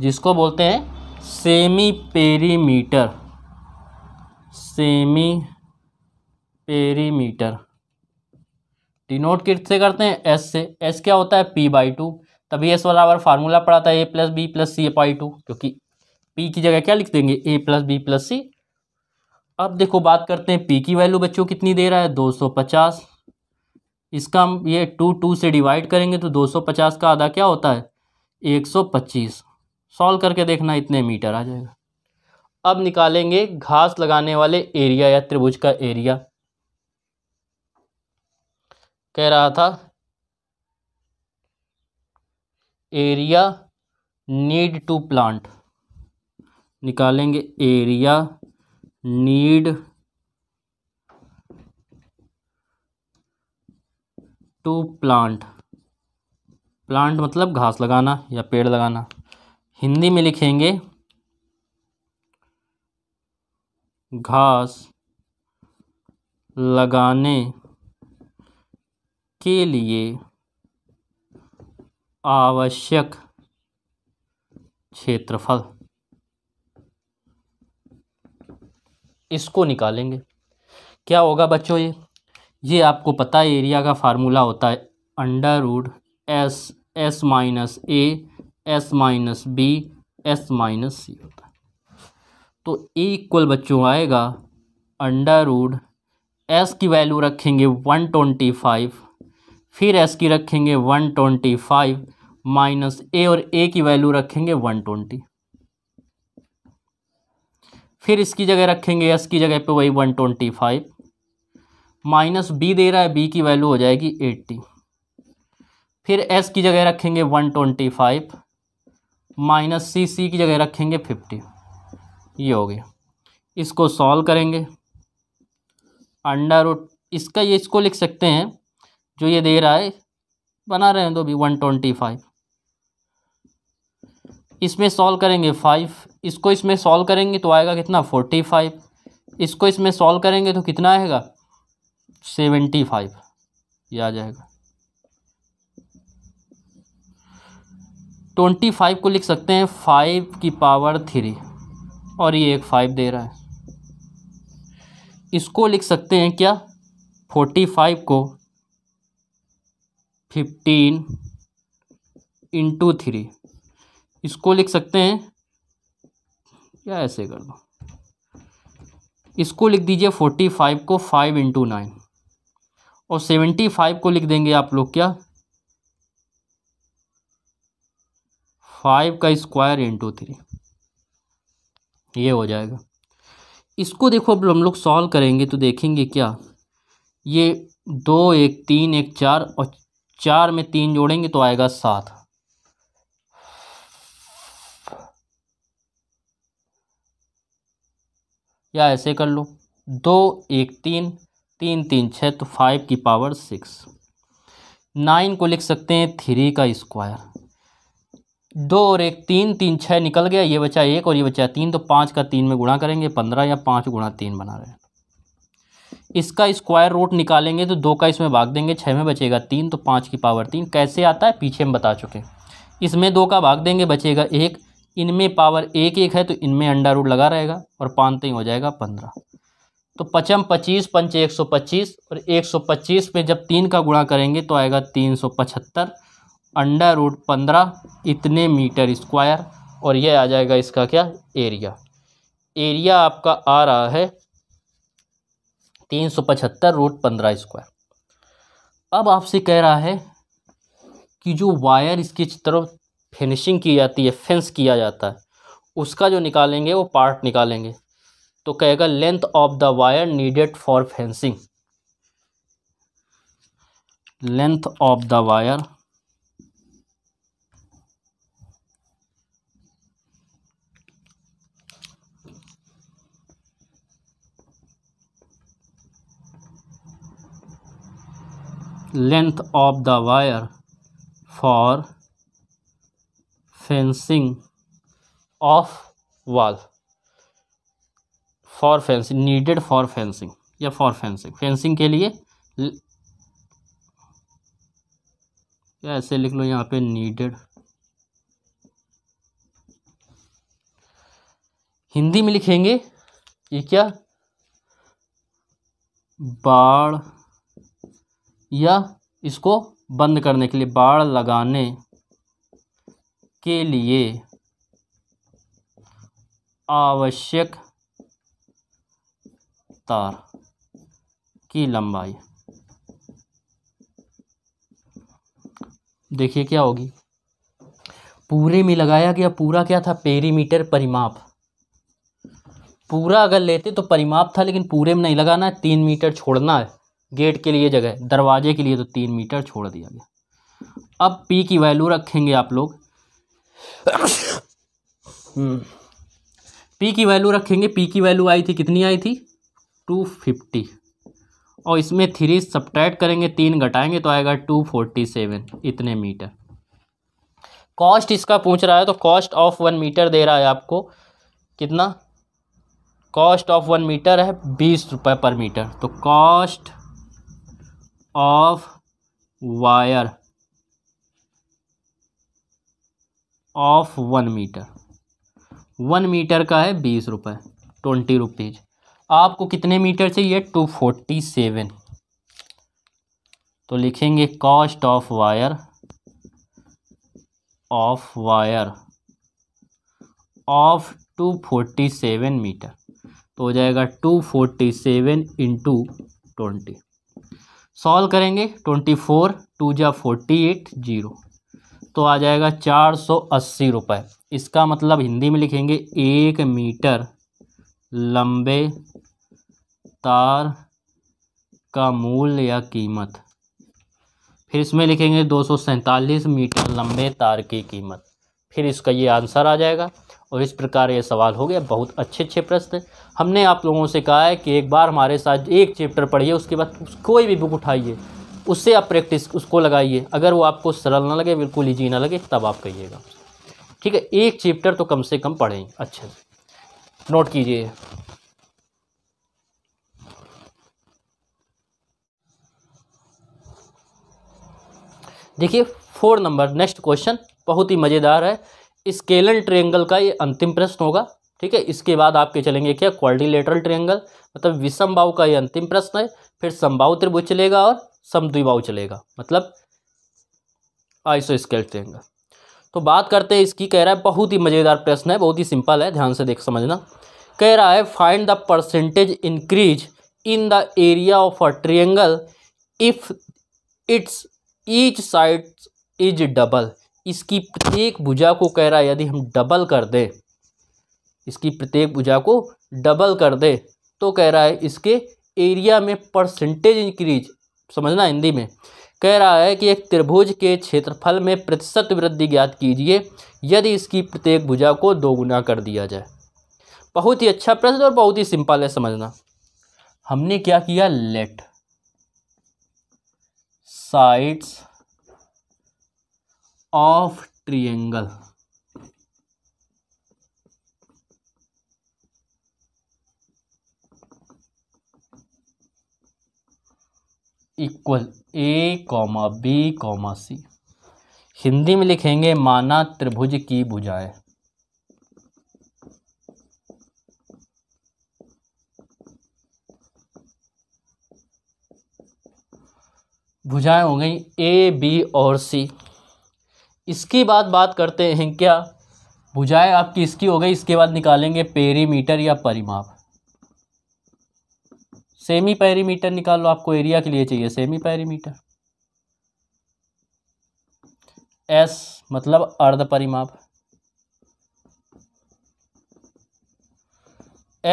जिसको बोलते हैं semi perimeter semi perimeter denoted से करते हैं एस से एस क्या होता है पी बाई टू तभी एस बराबर फार्मूला पड़ा था a plus B plus c by two क्योंकि पी की जगह क्या लिख देंगे a plus B plus c अब देखो बात करते हैं पी की वैल्यू बच्चों कितनी दे रहा है दो सौ पचास इसका हम ये टू टू से डिवाइड करेंगे तो दो सौ पचास का आधा क्या होता है एक सौ पच्चीस सॉल्व करके देखना इतने मीटर आ जाएगा अब निकालेंगे घास लगाने वाले एरिया या त्रिभुज का एरिया कह रहा था एरिया नीड टू प्लांट निकालेंगे area need to plant plant मतलब घास लगाना या पेड़ लगाना हिंदी में लिखेंगे घास लगाने के लिए आवश्यक क्षेत्रफल इसको निकालेंगे क्या होगा बच्चों ये ये आपको पता है एरिया का फार्मूला होता है under root s S minus A S minus B S minus c होता है तो ए इक्वल बच्चों आएगा अंडर रूड एस की वैल्यू रखेंगे वन ट्वेंटी फाइव फिर एस की रखेंगे one twenty five minus a और ए की वैल्यू रखेंगे वन ट्वेंटी फिर इसकी जगह रखेंगे एस की जगह पे वही one twenty five minus b दे रहा है बी की वैल्यू हो जाएगी एट्टी फिर एस की जगह रखेंगे one twenty five minus c c की जगह रखेंगे फिफ्टी ये हो गया इसको सॉल्व करेंगे अंडर रूट इसका ये इसको लिख सकते हैं जो ये दे रहा है बना रहे हैं तो भी वन ट्वेंटी फाइव इसमें सॉल्व करेंगे फाइव इसको इसमें सॉल्व करेंगे तो आएगा कितना फोर्टी फाइव इसको इसमें सॉल्व करेंगे तो कितना आएगा सेवेंटी फाइव ये आ जाएगा ट्वेंटी फाइव को लिख सकते हैं फाइव की पावर थ्री और ये एक फाइव दे रहा है इसको लिख सकते हैं क्या फोर्टी फाइव को फिफ्टीन इंटू थ्री इसको लिख सकते हैं या ऐसे कर दो इसको लिख दीजिए फोर्टी फाइव को फाइव इंटू नाइन और सेवेंटी फाइव को लिख देंगे आप लोग क्या फाइव का स्क्वायर इंटू थ्री ये हो जाएगा इसको देखो अब हम लोग सॉल्व करेंगे तो देखेंगे क्या ये दो एक तीन एक चार और चार में तीन जोड़ेंगे तो आएगा सात या ऐसे कर लो दो एक तीन तीन तीन छः तो फाइव की पावर सिक्स नाइन को लिख सकते हैं थ्री का स्क्वायर दो और एक तीन तीन छः निकल गया ये बचा एक और ये बचा तीन तो पाँच का तीन में गुणा करेंगे पंद्रह या पाँच गुणा तीन बना रहे हैं इसका स्क्वायर रूट निकालेंगे तो दो का इसमें भाग देंगे छः में बचेगा तीन तो पाँच की पावर तीन कैसे आता है पीछे हम बता चुके इसमें दो का भाग देंगे बचेगा एक इनमें पावर एक एक है तो इनमें अंडा रूट लगा रहेगा और पाँच तीन हो जाएगा पंद्रह तो पचम पच्चीस पंच एक सौ पच्चीस और एक सौ पच्चीस में जब तीन का गुणा करेंगे तो आएगा तीन सौ पचहत्तर अंडर रूट पंद्रह इतने मीटर स्क्वायर और यह आ जाएगा इसका क्या एरिया एरिया आपका आ रहा है तीन सौ पचहत्तर रूट पंद्रह स्क्वायर अब आपसे कह रहा है कि जो वायर इसकी तरफ फिनिशिंग की जाती है फेंस किया जाता है उसका जो निकालेंगे वो पार्ट निकालेंगे तो कहेगा length of the wire needed for fencing length of the wire length of the wire for fencing of wall for fencing needed for fencing या फॉर फेंसिंग फेंसिंग के लिए या ऐसे लिख लो यहाँ पे नीडेड हिंदी में लिखेंगे ये क्या बाढ़ या इसको बंद करने के लिए बाढ़ लगाने के लिए आवश्यक तार की लंबाई देखिए क्या होगी पूरे में लगाया गया पूरा क्या था पेरीमीटर परिमाप पूरा अगर लेते तो परिमाप था लेकिन पूरे में नहीं लगाना है तीन मीटर छोड़ना है गेट के लिए जगह दरवाजे के लिए तो तीन मीटर छोड़ दिया गया अब पी की वैल्यू रखेंगे आप लोग पी हम्म। की वैल्यू रखेंगे पी की वैल्यू आई थी कितनी आई थी टू फिफ्टी और इसमें थ्री सब्ट्रैक्ट करेंगे तीन घटाएंगे तो आएगा टू फोर्टी सेवन इतने मीटर कॉस्ट इसका पूछ रहा है तो कॉस्ट ऑफ वन मीटर दे रहा है आपको कितना कॉस्ट ऑफ वन मीटर है बीस रुपये पर मीटर तो cost of wire of one metre one metre का है बीस रुपये ट्वेंटी रुपीज़ आपको कितने मीटर चाहिए टू फोर्टी सेवन तो लिखेंगे cost of wire of wire of two forty seven metre तो हो जाएगा two forty seven into twenty solve करेंगे ट्वेंटी फोर टू जा फोर्टी एट जीरो तो आ जाएगा चार सौ अस्सी रुपये इसका मतलब हिंदी में लिखेंगे एक मीटर लंबे तार का मूल या कीमत फिर इसमें लिखेंगे दो सौ सैंतालीस मीटर लंबे तार की कीमत फिर इसका ये आंसर आ जाएगा और इस प्रकार ये सवाल हो गया बहुत अच्छे अच्छे प्रश्न हमने आप लोगों से कहा है कि एक बार हमारे साथ एक चैप्टर पढ़िए उसके बाद कोई भी बुक उठाइए उससे आप प्रैक्टिस उसको लगाइए अगर वो आपको सरल ना लगे बिल्कुल ईजी ना लगे तब आप कहिएगा ठीक है एक चैप्टर तो कम से कम पढ़ें अच्छे से नोट कीजिए देखिए फोर नंबर नेक्स्ट क्वेश्चन बहुत ही मज़ेदार है स्केलन ट्रेंगल का ये अंतिम प्रश्न होगा ठीक है इसके बाद आपके चलेंगे क्या क्वारिलेटरल ट्रेंगल मतलब विषम भाव का ये अंतिम प्रश्न है फिर समबाहु त्रिभुज चलेगा और समद्विभाव चलेगा मतलब आइसो स्केल ट्रेंगल तो बात करते हैं इसकी कह रहा है बहुत ही मज़ेदार प्रश्न है बहुत ही सिंपल है ध्यान से देख समझना कह रहा है find the percentage increase in the area of a triangle if its each side is double इसकी प्रत्येक भुजा को कह रहा है यदि हम डबल कर दें इसकी प्रत्येक भुजा को डबल कर दे तो कह रहा है इसके एरिया में परसेंटेज इंक्रीज समझना हिंदी में कह रहा है कि एक त्रिभुज के क्षेत्रफल में प्रतिशत वृद्धि ज्ञात कीजिए यदि इसकी प्रत्येक भुजा को दोगुना कर दिया जाए बहुत ही अच्छा प्रश्न और बहुत ही सिंपल है समझना हमने क्या किया let sides of triangle equal a comma b comma c Hindi में लिखेंगे माना त्रिभुज की भुजाएं भुजाएं हो गई ए बी और सी इसके बाद बात करते हैं क्या भुजाएं आपकी इसकी हो गई इसके बाद निकालेंगे पेरीमीटर या परिमाप सेमी पेरीमीटर निकाल लो आपको एरिया के लिए चाहिए सेमी पेरीमीटर एस मतलब अर्ध परिमाप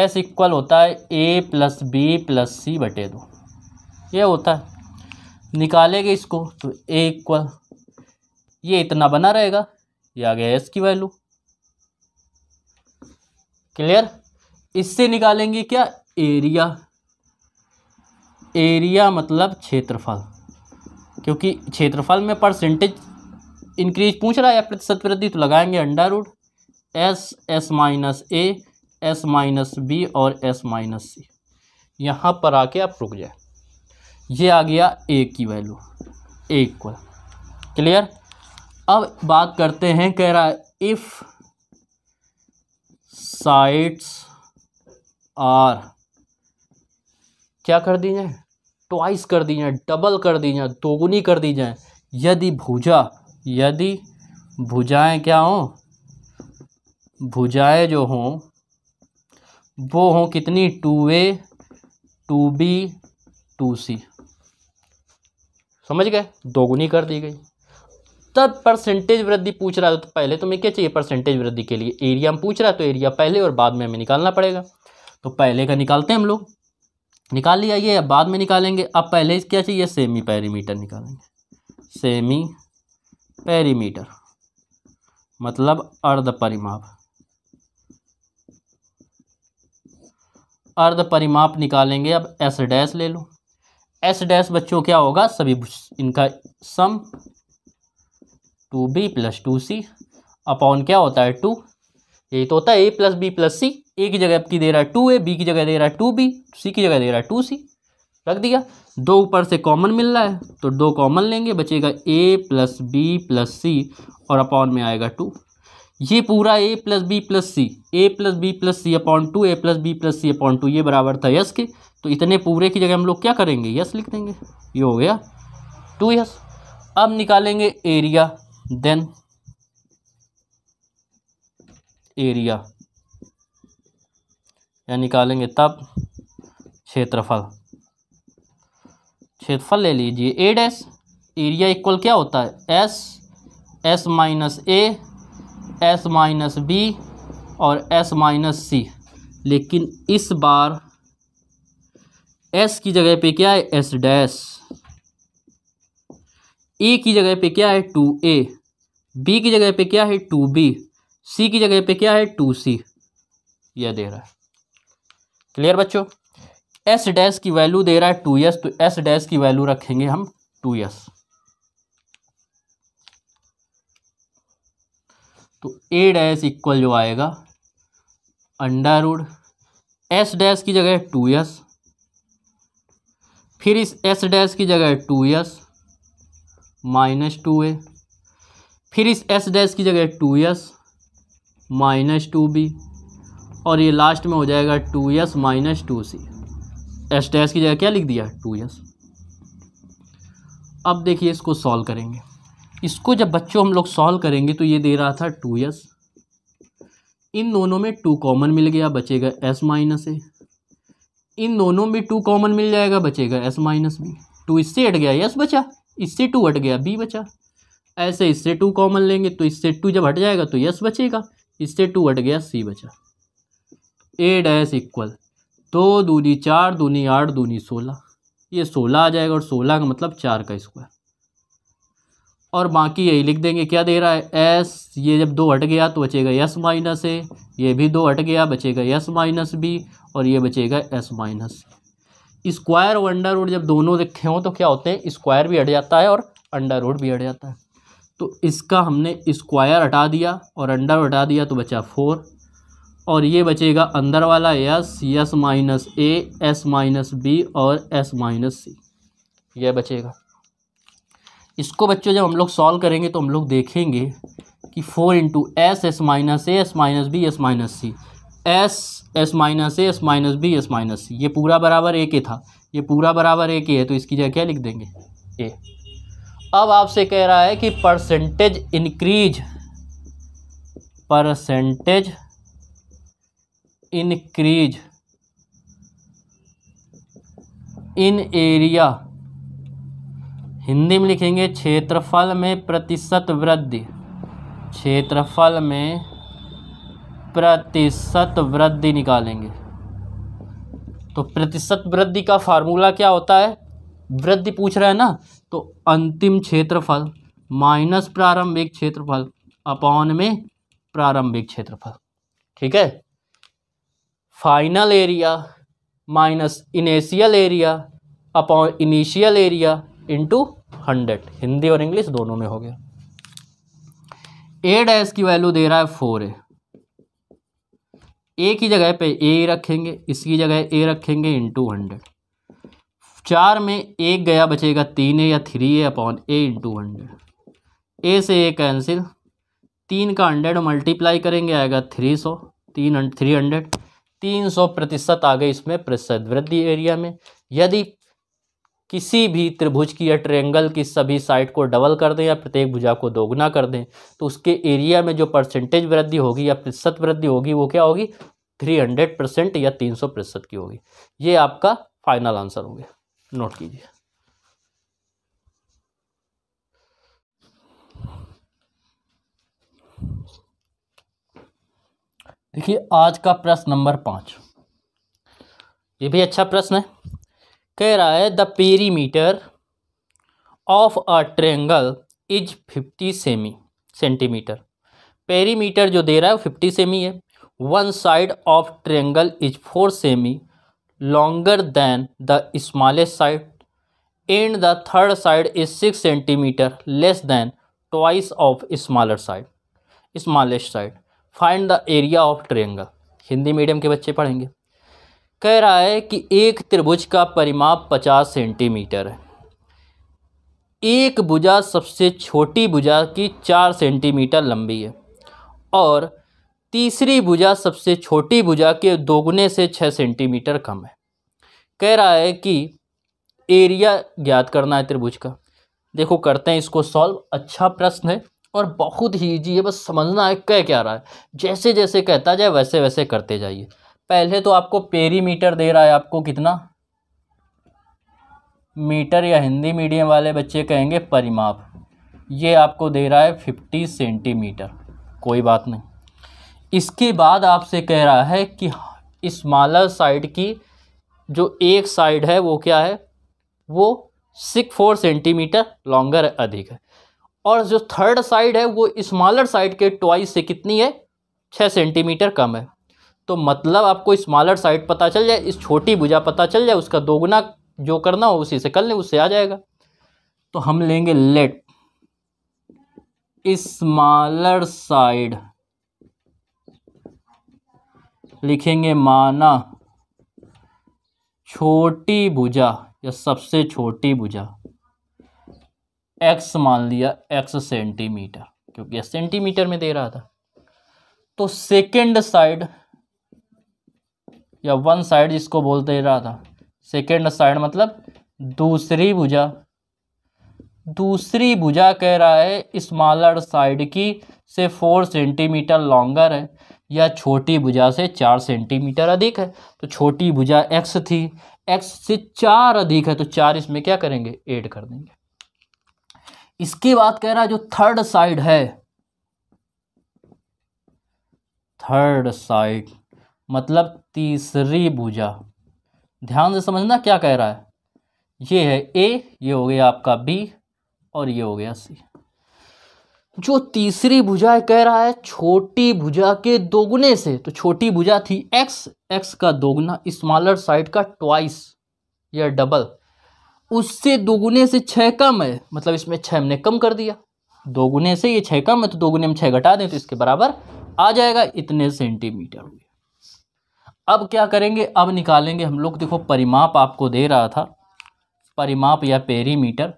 एस इक्वल होता है ए प्लस बी प्लस सी बटे दो ये होता है निकालेंगे इसको तो ए इक्वल ये इतना बना रहेगा ये आ गया एस की वैल्यू क्लियर इससे निकालेंगे क्या एरिया एरिया मतलब क्षेत्रफल क्योंकि क्षेत्रफल में परसेंटेज इंक्रीज पूछ रहा है प्रतिशत वृद्धि तो लगाएंगे under root s S minus A S minus b और एस माइनस सी यहाँ पर आके आप रुक जाए ये आ गया ए की वैल्यू ए इक्वल क्लियर अब बात करते हैं कह रहा है इफ़ साइट्स आर क्या कर दी जाए ट्वाइस कर दी जाए डबल कर दी जाए दोगुनी कर दी जाए यदि भुजा यदि भुजाएं क्या हों भुजाएं जो हों वो हों कितनी two a two b two c समझ गए दोगुनी कर दी गई तब परसेंटेज वृद्धि पूछ रहा है तो पहले तुम्हें क्या चाहिए परसेंटेज वृद्धि के लिए एरिया में पूछ रहा है तो एरिया पहले और बाद में हमें निकालना पड़ेगा तो पहले का निकालते हैं हम लोग निकाल लिया ये अब बाद में निकालेंगे अब पहले क्या चाहिए सेमी पैरीमीटर निकालेंगे सेमी पैरीमीटर मतलब अर्ध परिमाप अर्ध परिमाप निकालेंगे अब एस डैश ले लो एस डैश बच्चों क्या होगा सभी इनका sum two b plus two c upon क्या होता है टू ये तो होता है ए plus B plus c a की जगह की दे रहा है टू ए बी की जगह दे रहा है टू बी सी की जगह दे रहा है टू सी रख दिया दो ऊपर से कॉमन मिल रहा है तो दो कॉमन लेंगे बचेगा a plus B plus c और अपॉन में आएगा टू ये पूरा a plus B plus c a plus B plus C upon two a plus B plus C upon two ये बराबर था यस के तो इतने पूरे की जगह हम लोग क्या करेंगे यस लिख देंगे ये हो गया टू यस अब निकालेंगे एरिया देन एरिया या निकालेंगे तब क्षेत्रफल क्षेत्रफल ले लीजिए ए डैश एरिया इक्वल क्या होता है S S minus A S minus b और एस माइनस सी लेकिन इस बार एस की जगह पे क्या है एस डैश ए की जगह पे क्या है टू ए बी की जगह पे क्या है टू बी सी की जगह पे क्या है टू सी यह दे रहा है क्लियर बच्चों एस डैश की वैल्यू दे रहा है टू एस तो एस डैश की वैल्यू रखेंगे हम टू एस तो ए डैश इक्वल जो आएगा अंडर रूड एस डैश की जगह टू एस फिर इस एस डैश की जगह two s minus two a फिर इस एस डैश की जगह two s minus two b और ये लास्ट में हो जाएगा two s minus two c s dash की जगह क्या लिख दिया टू एस अब देखिए इसको सॉल्व करेंगे इसको जब बच्चों हम लोग सॉल्व करेंगे तो ये दे रहा था टू एस इन दोनों में टू कॉमन मिल गया बचेगा एस माइनस ए इन दोनों में टू कॉमन मिल जाएगा बचेगा एस माइनस बी टू इससे हट गया एस बचा इससे टू हट गया बी बचा ऐसे इससे टू कॉमन लेंगे तो इससे टू जब हट जाएगा तो यस बचेगा इससे टू हट गया सी बचा ए डैश इक्वल दो दूनी चार दूनी आठ दूनी सोलह ये सोलह आ जाएगा और सोलह का मतलब चार का स्क्वायर और बाकी यही लिख देंगे क्या दे रहा है एस ये जब दो हट गया तो बचेगा एस माइनस ए ये भी दो हट गया बचेगा एस माइनस बी और ये बचेगा एस माइनस स्क्वायर और अंडर रूट जब दोनों रखे हों तो क्या होते हैं स्क्वायर भी हट जाता है और अंडर रूट भी हट जाता है तो इसका हमने स्क्वायर हटा दिया और अंडर हटा दिया तो बचा फोर और ये बचेगा अंदर वाला s s minus A S minus b और एस माइनस सी यह बचेगा इसको बच्चों जब हम लोग सॉल्व करेंगे तो हम लोग देखेंगे कि four into s S minus A S minus B S minus c s S minus A S minus B S minus c ये पूरा बराबर ए के था ये पूरा बराबर ए के है तो इसकी जगह क्या लिख देंगे ए अब आपसे कह रहा है कि percentage increase percentage increase in area Hindi में लिखेंगे क्षेत्रफल में प्रतिशत वृद्धि क्षेत्रफल में प्रतिशत वृद्धि निकालेंगे तो प्रतिशत वृद्धि का फार्मूला क्या होता है वृद्धि पूछ रहा है ना तो अंतिम क्षेत्रफल माइनस प्रारंभिक क्षेत्रफल अपॉन में प्रारंभिक क्षेत्रफल ठीक है final area minus initial area upon initial area into hundred Hindi और इंग्लिश दोनों में हो गया ए डैस की वैल्यू दे रहा है फोर ए ए की जगह पे ए रखेंगे इसकी जगह ए रखेंगे इंटू हंड्रेड चार में एक गया बचेगा तीन ए या three a upon a into hundred a से ए कैंसिल तीन का हंड्रेड मल्टीप्लाई करेंगे आएगा थ्री सौ तीन थ्री हंड्रेड तीन सौ प्रतिशत आ गई इसमें प्रतिशत वृद्धि एरिया में यदि किसी भी त्रिभुज की या ट्रेंगल की सभी साइड को डबल कर दें या प्रत्येक भुजा को दोगुना कर दें तो उसके एरिया में जो परसेंटेज वृद्धि होगी या प्रतिशत वृद्धि होगी वो क्या होगी थ्री हंड्रेड परसेंट या तीन सौ प्रतिशत की होगी ये आपका फाइनल आंसर हो गया नोट कीजिए देखिए आज का प्रश्न नंबर पाँच ये भी अच्छा प्रश्न है कह रहा है the perimeter of a triangle is fifty semi centimetre perimeter जो दे रहा है वो फिफ्टी सेमी है one side of triangle is four semi longer than the smallest side and the third side is 6 cm less than twice of smaller side smallest side find the area of triangle Hindi medium के बच्चे पढ़ेंगे कह रहा है कि एक त्रिभुज का परिमाप 50 सेंटीमीटर है एक भुजा सबसे छोटी भुजा की 4 सेंटीमीटर लंबी है और तीसरी भुजा सबसे छोटी भुजा के दोगुने से छः सेंटीमीटर कम है कह रहा है कि एरिया ज्ञात करना है त्रिभुज का देखो करते हैं इसको सॉल्व अच्छा प्रश्न है और बहुत ही ईजी है बस समझना है कह क्या रहा है जैसे जैसे कहता जाए वैसे वैसे करते जाइए पहले तो आपको पेरीमीटर दे रहा है आपको कितना मीटर या हिंदी मीडियम वाले बच्चे कहेंगे परिमाप ये आपको दे रहा है फिफ्टी सेंटीमीटर कोई बात नहीं इसके बाद आपसे कह रहा है कि स्मॉलर साइड की जो एक साइड है वो क्या है वो सिक्स फोर सेंटीमीटर लॉन्गर अधिक है और जो थर्ड साइड है वो स्मॉलर साइड के ट्वाइस से कितनी है छः सेंटीमीटर कम है तो मतलब आपको स्मॉलर साइड पता चल जाए इस छोटी भुजा पता चल जाए उसका दोगुना जो करना हो उसी से कर लें उससे आ जाएगा तो हम लेंगे लेट स्मॉलर साइड लिखेंगे माना छोटी भुजा या सबसे छोटी भुजा एक्स मान लिया एक्स सेंटीमीटर क्योंकि सेंटीमीटर में दे रहा था तो सेकेंड साइड या वन साइड जिसको बोलते रहा था सेकेंड साइड मतलब दूसरी भुजा दूसरी भुजा कह रहा है स्मॉलर साइड की से फोर सेंटीमीटर लॉन्गर है या छोटी भुजा से चार सेंटीमीटर अधिक है तो छोटी भुजा एक्स थी एक्स से चार अधिक है तो चार इसमें क्या करेंगे एड कर देंगे इसके बाद कह रहा है जो थर्ड साइड है थर्ड साइड मतलब तीसरी भुजा ध्यान से समझना क्या कह रहा है ये है ए ये हो गया आपका बी और ये हो गया सी जो तीसरी भुजा कह रहा है छोटी भुजा के दोगुने से तो छोटी भुजा थी एक्स एक्स का दोगुना स्मॉलर साइड का ट्वाइस या डबल उससे दोगुने से छः कम है मतलब इसमें छः हमने कम कर दिया दोगुने से ये छः कम है तो दोगुने में छः घटा दें तो इसके बराबर आ जाएगा इतने सेंटीमीटर हुए अब क्या करेंगे अब निकालेंगे हम लोग देखो परिमाप आपको दे रहा था परिमाप या पेरीमीटर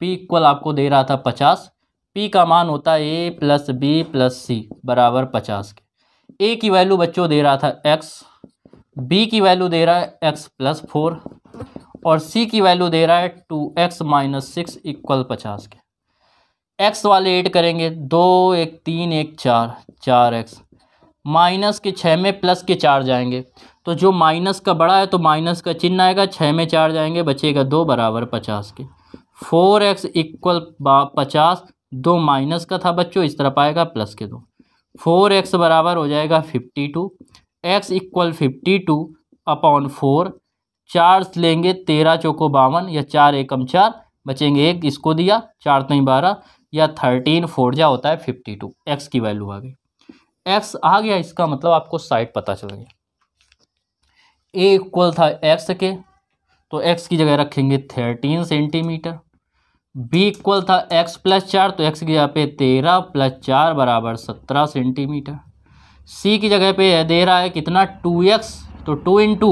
पी इक्वल आपको दे रहा था पचास पी का मान होता है ए प्लस बी प्लस सी बराबर पचास के ए की वैल्यू बच्चों दे रहा था एक्स बी की वैल्यू दे रहा है एक्स प्लस फोर और सी की वैल्यू दे रहा है two x minus six equal पचास के एक्स वाले एड करेंगे दो एक तीन एक चार चार एक्स माइनस के छः में प्लस के चार जाएंगे तो जो माइनस का बड़ा है तो माइनस का चिन्ह आएगा छः में चार जाएंगे बचेगा दो बराबर पचास के फोर एक्स इक्वल पचास दो माइनस का था बच्चों इस तरफ आएगा प्लस के दो फोर एक्स बराबर हो जाएगा fifty two x equal fifty two upon four चार लेंगे तेरह चौको बावन या चार एकम चार बचेंगे एक इसको दिया चार तीन तो बारह या थर्टीन फोर जा होता है फिफ्टी टू एक्स की वैल्यू आ गई एक्स आ गया इसका मतलब आपको साइड पता चल गया ए इक्वल था एक्स के तो एक्स की जगह रखेंगे थर्टीन सेंटीमीटर बी इक्वल था एक्स प्लस चार तो एक्स की जगह पे तेरह प्लस चार बराबर सत्रह सेंटीमीटर सी की जगह पे दे रहा है कितना टू एक्स तो टू इन टू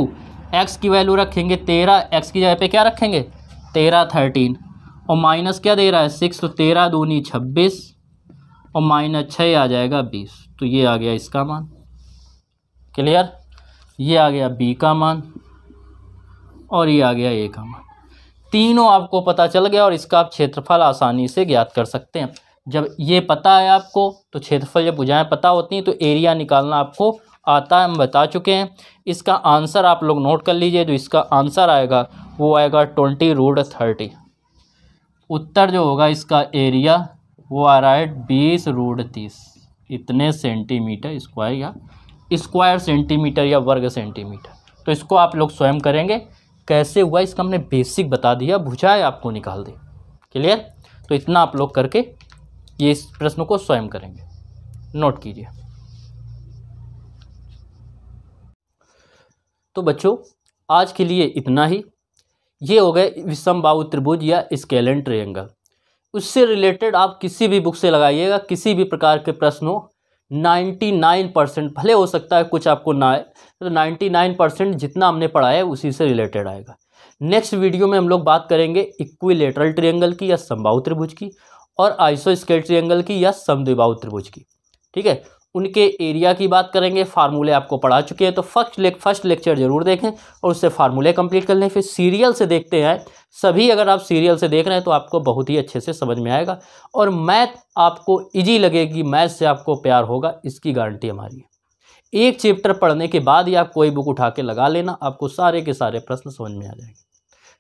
एक्स की वैल्यू रखेंगे तेरह एक्स की जगह पे क्या रखेंगे तेरह थर्टीन और माइनस क्या दे रहा है सिक्स तो तेरह दूनी छब्बीस और माइनस छः आ जाएगा बीस तो ये आ गया इसका मान क्लियर ये आ गया बी का मान और ये आ गया ए का मान तीनों आपको पता चल गया और इसका आप क्षेत्रफल आसानी से ज्ञात कर सकते हैं जब ये पता है आपको तो क्षेत्रफल जब भुजाएँ पता होती हैं तो एरिया निकालना आपको आता है हम बता चुके हैं इसका आंसर आप लोग नोट कर लीजिए जो इसका आंसर आएगा वो आएगा ट्वेंटी रूट थर्टी उत्तर जो होगा इसका एरिया वो आ रहा है बीस रूट तीस इतने सेंटीमीटर स्क्वायर या स्क्वायर सेंटीमीटर या वर्ग सेंटीमीटर तो इसको आप लोग स्वयं करेंगे कैसे हुआ इसका हमने बेसिक बता दिया भुजाए आपको निकाल दें क्लियर तो इतना आप लोग करके ये इस प्रश्न को स्वयं करेंगे नोट कीजिए तो बच्चों आज के लिए इतना ही ये हो गए विषम बाहु त्रिभुज या स्केलेंट ट्रायंगल उससे रिलेटेड आप किसी भी बुक से लगाइएगा किसी भी प्रकार के प्रश्न हो 99 परसेंट भले हो सकता है कुछ आपको ना आए तो 99 परसेंट जितना हमने पढ़ा है उसी से रिलेटेड आएगा नेक्स्ट वीडियो में हम लोग बात करेंगे इक्विलेटरल ट्रिएंगल की या समबाहु त्रिभुज की और आइसो स्केल ट्रियंगल की या समद्विबाहु त्रिभुज की ठीक है उनके एरिया की बात करेंगे फार्मूले आपको पढ़ा चुके हैं तो फर्स्ट ले फर्स्ट लेक्चर ज़रूर देखें और उससे फार्मूले कंप्लीट कर लें फिर सीरियल से देखते हैं सभी अगर आप सीरियल से देख रहे हैं तो आपको बहुत ही अच्छे से समझ में आएगा और मैथ आपको इजी लगेगी मैथ से आपको प्यार होगा इसकी गारंटी हमारी है एक चैप्टर पढ़ने के बाद ही आप कोई बुक उठा के लगा लेना आपको सारे के सारे प्रश्न समझ में आ जाएंगे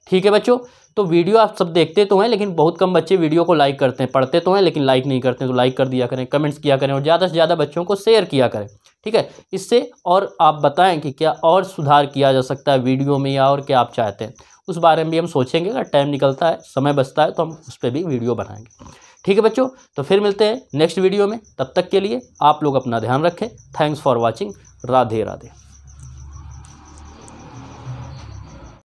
ठीक है बच्चों तो वीडियो आप सब देखते तो हैं लेकिन बहुत कम बच्चे वीडियो को लाइक करते हैं पढ़ते तो हैं लेकिन लाइक नहीं करते तो लाइक कर दिया करें कमेंट्स किया करें और ज़्यादा से ज़्यादा बच्चों को शेयर किया करें ठीक है इससे और आप बताएं कि क्या और सुधार किया जा सकता है वीडियो में या और क्या आप चाहते हैं उस बारे में भी हम सोचेंगे अगर टाइम निकलता है समय बचता है तो हम उस पर भी वीडियो बनाएंगे ठीक है बच्चों तो फिर मिलते हैं नेक्स्ट वीडियो में तब तक के लिए आप लोग अपना ध्यान रखें thanks for watching Radhe Radhe